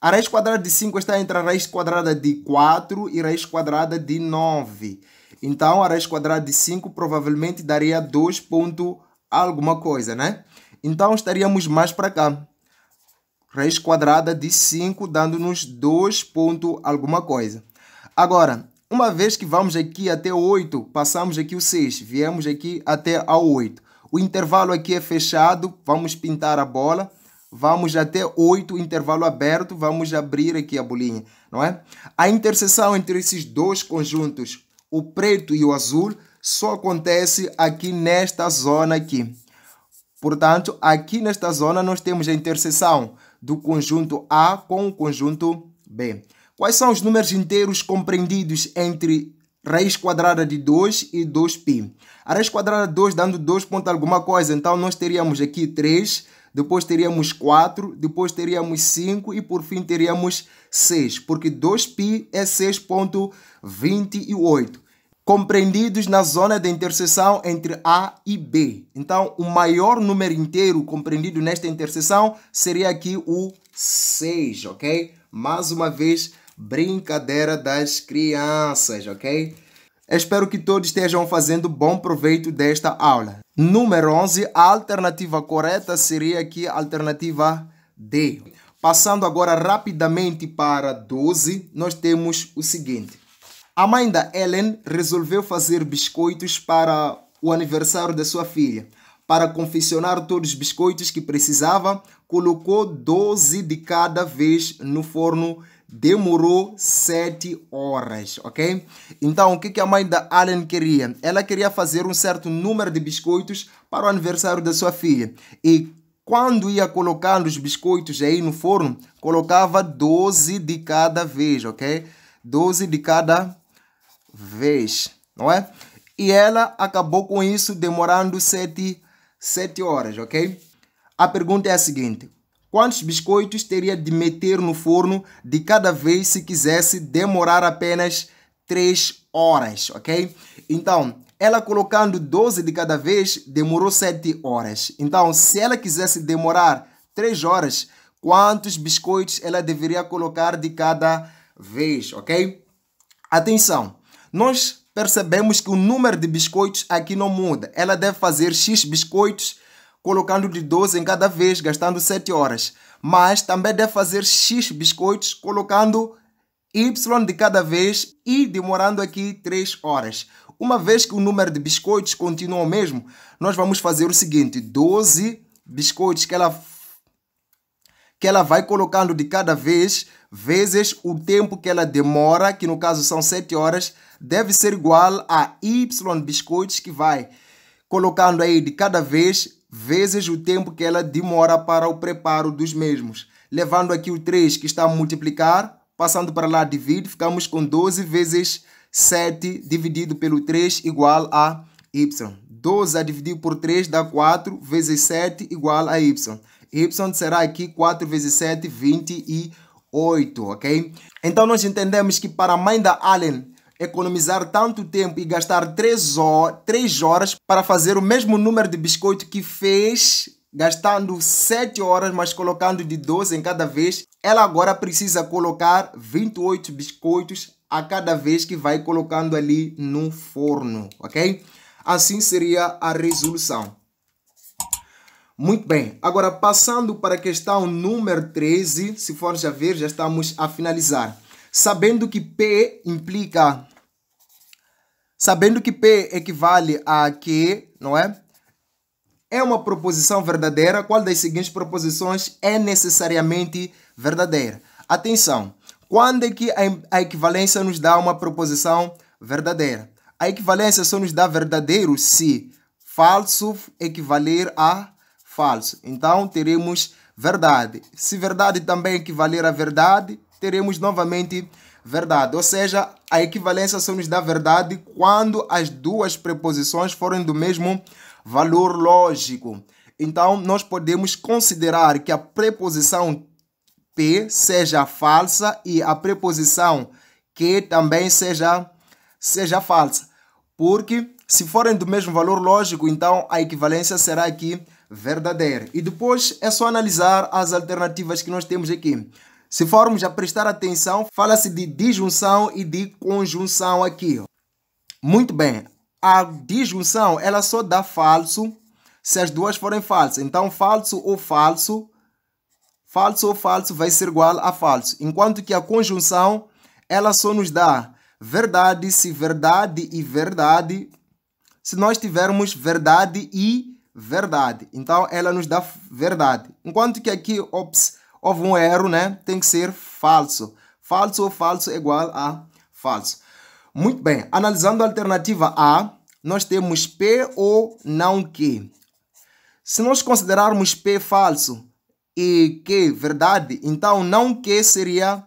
A raiz quadrada de 5 está entre a raiz quadrada de 4 e a raiz quadrada de 9. Então, a raiz quadrada de 5 provavelmente daria 2 ponto alguma coisa, né? Então, estaríamos mais para cá. Raiz quadrada de 5 dando-nos 2 ponto alguma coisa. Agora, uma vez que vamos aqui até 8, passamos aqui o 6, viemos aqui até ao 8. O intervalo aqui é fechado, vamos pintar a bola. Vamos até 8, intervalo aberto, vamos abrir aqui a bolinha, não é? A interseção entre esses dois conjuntos, o preto e o azul, só acontece aqui nesta zona aqui. Portanto, aqui nesta zona nós temos a interseção do conjunto A com o conjunto B. Quais são os números inteiros compreendidos entre raiz quadrada de 2 e 2π? A raiz quadrada de 2 dando 2 ponto alguma coisa, então nós teríamos aqui 3, depois teríamos 4, depois teríamos 5 e por fim teríamos 6, porque 2π é 6.28 compreendidos na zona de interseção entre A e B. Então, o maior número inteiro compreendido nesta interseção seria aqui o 6, ok? Mais uma vez, brincadeira das crianças, ok? Espero que todos estejam fazendo bom proveito desta aula. Número 11, a alternativa correta seria aqui a alternativa D. Passando agora rapidamente para 12, nós temos o seguinte. A mãe da Ellen resolveu fazer biscoitos para o aniversário da sua filha. Para confeccionar todos os biscoitos que precisava, colocou 12 de cada vez no forno demorou sete horas, ok? Então, o que a mãe da Allen queria? Ela queria fazer um certo número de biscoitos para o aniversário da sua filha. E quando ia colocando os biscoitos aí no forno, colocava 12 de cada vez, ok? 12 de cada vez, não é? E ela acabou com isso demorando sete, 7 horas, ok? A pergunta é a seguinte: Quantos biscoitos teria de meter no forno de cada vez se quisesse demorar apenas 3 horas, ok? Então, ela colocando 12 de cada vez demorou 7 horas. Então, se ela quisesse demorar 3 horas, quantos biscoitos ela deveria colocar de cada vez, ok? Atenção, nós percebemos que o número de biscoitos aqui não muda. Ela deve fazer X biscoitos colocando de 12 em cada vez, gastando 7 horas. Mas também deve fazer X biscoitos, colocando Y de cada vez e demorando aqui 3 horas. Uma vez que o número de biscoitos continua o mesmo, nós vamos fazer o seguinte: 12 biscoitos que ela que ela vai colocando de cada vez, vezes o tempo que ela demora, que no caso são 7 horas, deve ser igual a y biscoitos que vai colocando aí de cada vez vezes o tempo que ela demora para o preparo dos mesmos. Levando aqui o 3 que está a multiplicar, passando para lá divide, ficamos com 12 vezes 7 dividido pelo 3 igual a y. 12 a dividir por 3 dá 4 vezes 7 igual a y. y será aqui 4 vezes 7, 28, ok? Então nós entendemos que para a mãe da Allen economizar tanto tempo e gastar 3 horas, 3 horas para fazer o mesmo número de biscoito que fez gastando 7 horas, mas colocando de 12 em cada vez. Ela agora precisa colocar 28 biscoitos a cada vez que vai colocando ali no forno, ok? Assim seria a resolução. Muito bem, agora passando para a questão número 13, se for já ver, já estamos a finalizar. Sabendo que P implica Sabendo que P equivale a Q, não é? É uma proposição verdadeira, qual das seguintes proposições é necessariamente verdadeira? Atenção, quando é que a equivalência nos dá uma proposição verdadeira? A equivalência só nos dá verdadeiro se falso equivaler a falso. Então teremos verdade. Se verdade também equivaler a verdade, teremos novamente verdade. Ou seja, a equivalência só nos dá verdade quando as duas preposições forem do mesmo valor lógico. Então, nós podemos considerar que a preposição P seja falsa e a preposição q também seja, seja falsa. Porque se forem do mesmo valor lógico, então a equivalência será aqui verdadeira. E depois é só analisar as alternativas que nós temos aqui. Se formos a prestar atenção, fala-se de disjunção e de conjunção aqui. Muito bem, a disjunção ela só dá falso se as duas forem falsas. Então, falso ou falso, falso ou falso vai ser igual a falso. Enquanto que a conjunção ela só nos dá verdade se verdade e verdade, se nós tivermos verdade e verdade. Então, ela nos dá verdade. Enquanto que aqui, ops, Houve um erro, né? Tem que ser falso. Falso ou falso é igual a falso. Muito bem, analisando a alternativa A, nós temos P ou não Q. Se nós considerarmos P falso e Q verdade, então não Q seria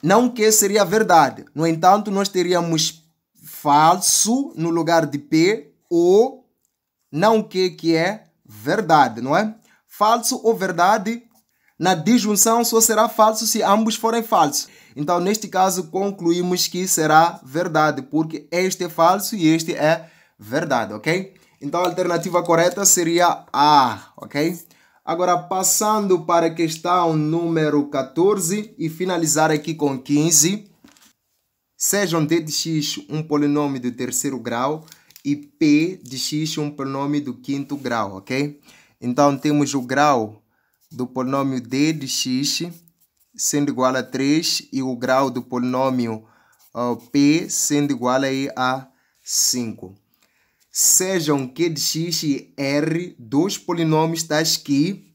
não Q seria verdade. No entanto, nós teríamos falso no lugar de P ou não Q que é verdade, não é? falso ou verdade, na disjunção só será falso se ambos forem falsos. Então, neste caso, concluímos que será verdade, porque este é falso e este é verdade, ok? Então, a alternativa correta seria A, ok? Agora, passando para a questão número 14 e finalizar aqui com 15. Sejam D de x um polinômio do terceiro grau e P de x um polinômio do quinto grau, ok? Então, temos o grau do polinômio d de x sendo igual a 3 e o grau do polinômio uh, p sendo igual a 5. Sejam q de x e r dois polinômios tais que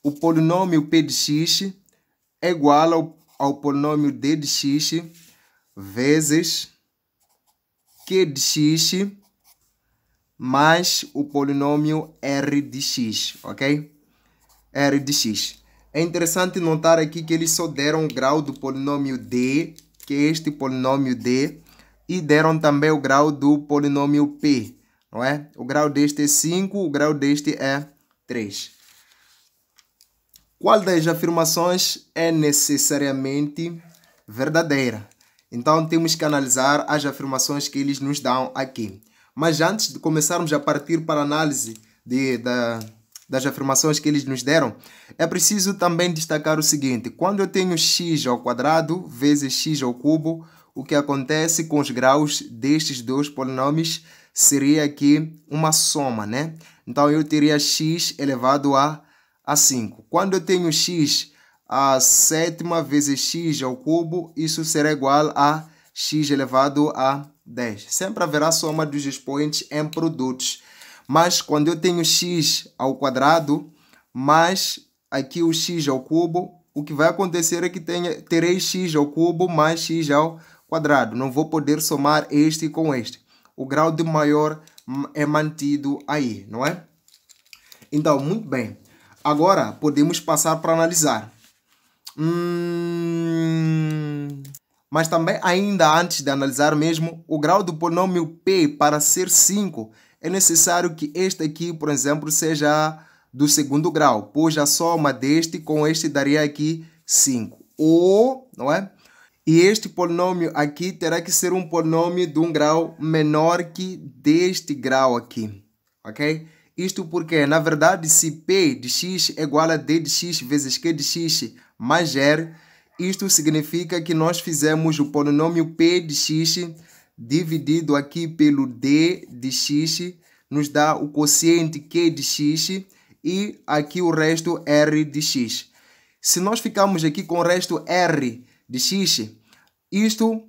o polinômio p de x é igual ao, ao polinômio d de x vezes q de x mais o polinômio R de x, ok? R de x. É interessante notar aqui que eles só deram o grau do polinômio D, que é este polinômio D, e deram também o grau do polinômio P, não é? O grau deste é 5, o grau deste é 3. Qual das afirmações é necessariamente verdadeira? Então temos que analisar as afirmações que eles nos dão aqui. Mas antes de começarmos a partir para a análise de, da, das afirmações que eles nos deram, é preciso também destacar o seguinte: quando eu tenho x ao quadrado vezes x ao cubo, o que acontece com os graus destes dois polinômios seria aqui uma soma, né? Então eu teria x elevado a, a 5. Quando eu tenho x a sétima vezes x ao cubo, isso será igual a x elevado a 10. Sempre haverá soma dos expoentes em produtos. Mas quando eu tenho x ao quadrado, mais aqui o x ao cubo, o que vai acontecer é que tenha, terei x ao cubo mais x ao quadrado. Não vou poder somar este com este. O grau de maior é mantido aí, não é? Então, muito bem. Agora, podemos passar para analisar. Hum mas também, ainda antes de analisar mesmo o grau do polinômio P para ser 5, é necessário que este aqui, por exemplo, seja do segundo grau, pois a soma deste com este daria aqui 5. Ou, não é? E este polinômio aqui terá que ser um polinômio de um grau menor que deste grau aqui, ok? Isto porque, na verdade, se P de x é igual a D de x vezes Q de x mais R, isto significa que nós fizemos o polinômio p de x dividido aqui pelo d de x, nos dá o quociente q de x e aqui o resto r de x. Se nós ficarmos aqui com o resto r de x, isto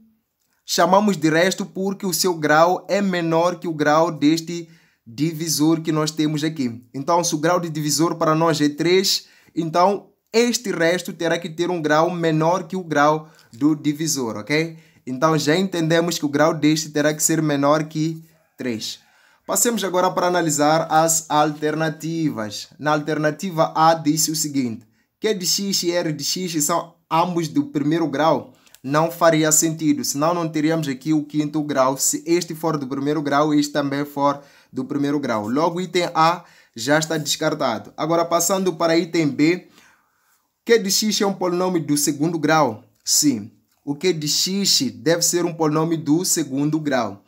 chamamos de resto porque o seu grau é menor que o grau deste divisor que nós temos aqui. Então, se o grau de divisor para nós é 3, então este resto terá que ter um grau menor que o grau do divisor, ok? Então já entendemos que o grau deste terá que ser menor que 3. Passemos agora para analisar as alternativas. Na alternativa A disse o seguinte: que é x e r dx são ambos do primeiro grau, não faria sentido, senão não teríamos aqui o quinto grau. Se este for do primeiro grau, este também for do primeiro grau. Logo, item A já está descartado. Agora, passando para item B, Q de x é um polinômio do segundo grau? Sim. O Q de x deve ser um polinômio do segundo grau.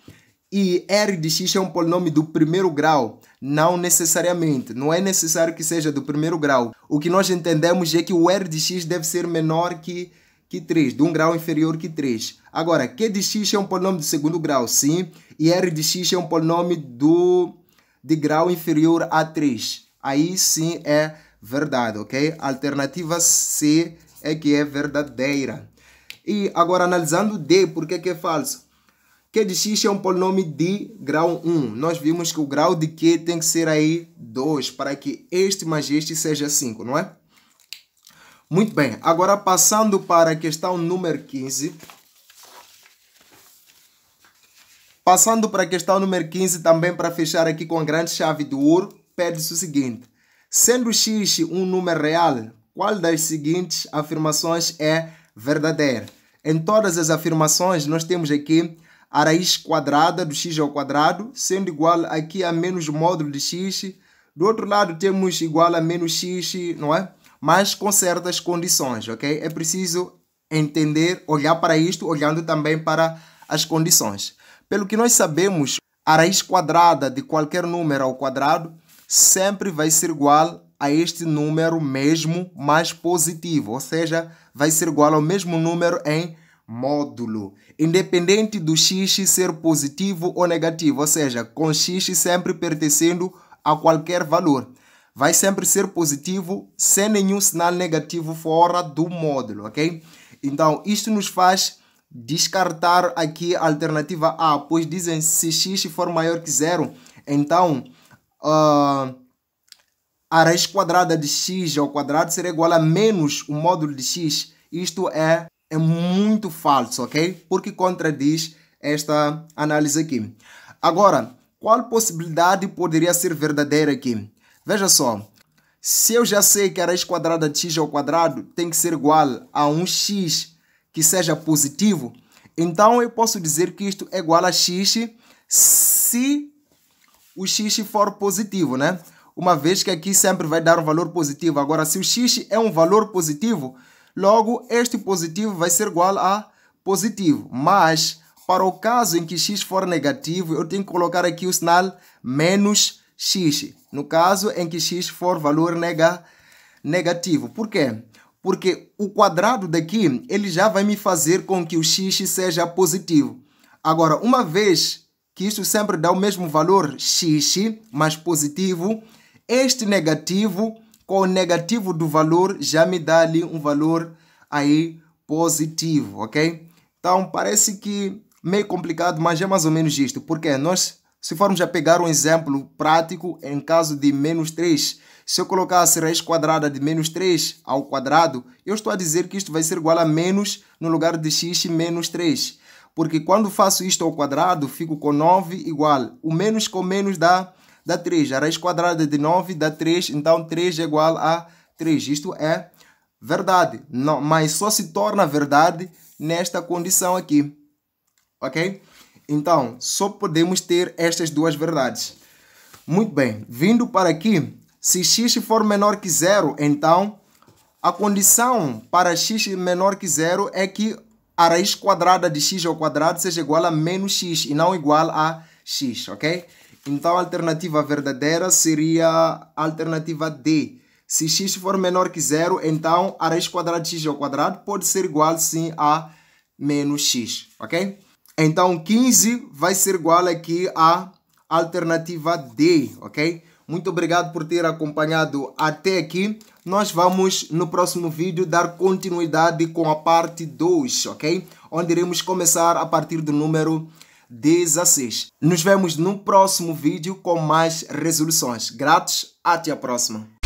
E R de x é um polinômio do primeiro grau? Não necessariamente. Não é necessário que seja do primeiro grau. O que nós entendemos é que o R de x deve ser menor que, que 3, de um grau inferior que 3. Agora, Q de x é um polinômio do segundo grau, sim. E R de x é um polinômio do, de grau inferior a 3. Aí sim é verdade, ok? Alternativa C é que é verdadeira. E agora analisando D, por que, é que é falso? Q de x é um polinômio de grau 1. Nós vimos que o grau de Q tem que ser aí 2 para que este mais este seja 5, não é? Muito bem, agora passando para a questão número 15. Passando para a questão número 15, também para fechar aqui com a grande chave do ouro, pede-se o seguinte. Sendo x um número real, qual das seguintes afirmações é verdadeira? Em todas as afirmações, nós temos aqui a raiz quadrada do x ao quadrado, sendo igual aqui a menos módulo de x. Do outro lado, temos igual a menos x, não é? Mas com certas condições, ok? É preciso entender, olhar para isto, olhando também para as condições. Pelo que nós sabemos, a raiz quadrada de qualquer número ao quadrado sempre vai ser igual a este número mesmo mais positivo, ou seja, vai ser igual ao mesmo número em módulo, independente do x ser positivo ou negativo, ou seja, com x sempre pertencendo a qualquer valor. Vai sempre ser positivo sem nenhum sinal negativo fora do módulo, ok? Então, isto nos faz descartar aqui a alternativa A, pois dizem se x for maior que zero, então uh, a raiz quadrada de x ao quadrado seria igual a menos o módulo de x, isto é, é muito falso, ok? Porque contradiz esta análise aqui. Agora, qual possibilidade poderia ser verdadeira aqui? Veja só, se eu já sei que a raiz quadrada de x ao quadrado tem que ser igual a um x que seja positivo, então eu posso dizer que isto é igual a x se o x for positivo, né? Uma vez que aqui sempre vai dar um valor positivo. Agora, se o x é um valor positivo, logo este positivo vai ser igual a positivo. Mas, para o caso em que x for negativo, eu tenho que colocar aqui o sinal menos x. No caso em que x for valor nega, negativo. Por quê? Porque o quadrado daqui, ele já vai me fazer com que o x seja positivo. Agora, uma vez que isto sempre dá o mesmo valor x, mais positivo. Este negativo, com o negativo do valor, já me dá ali um valor aí positivo, ok? Então, parece que meio complicado, mas é mais ou menos isto. Porque nós, se formos a pegar um exemplo prático, em caso de menos 3, se eu colocasse raiz quadrada de menos 3 ao quadrado, eu estou a dizer que isto vai ser igual a menos, no lugar de x, menos 3 porque quando faço isto ao quadrado, fico com 9 igual. O menos com menos dá, dá 3. A raiz quadrada é de 9 dá 3, então 3 é igual a 3. Isto é verdade, não, mas só se torna verdade nesta condição aqui. Ok? Então, só podemos ter estas duas verdades. Muito bem, vindo para aqui, se x for menor que zero, então a condição para x menor que zero é que a raiz quadrada de x ao quadrado seja igual a menos x e não igual a x, ok? Então a alternativa verdadeira seria a alternativa D. Se x for menor que zero, então a raiz quadrada de x ao quadrado pode ser igual sim a menos x, ok? Então 15 vai ser igual aqui a alternativa D, ok? Muito obrigado por ter acompanhado até aqui. Nós vamos no próximo vídeo dar continuidade com a parte 2, ok? Onde iremos começar a partir do número 16. Nos vemos no próximo vídeo com mais resoluções. Gratos, até a próxima.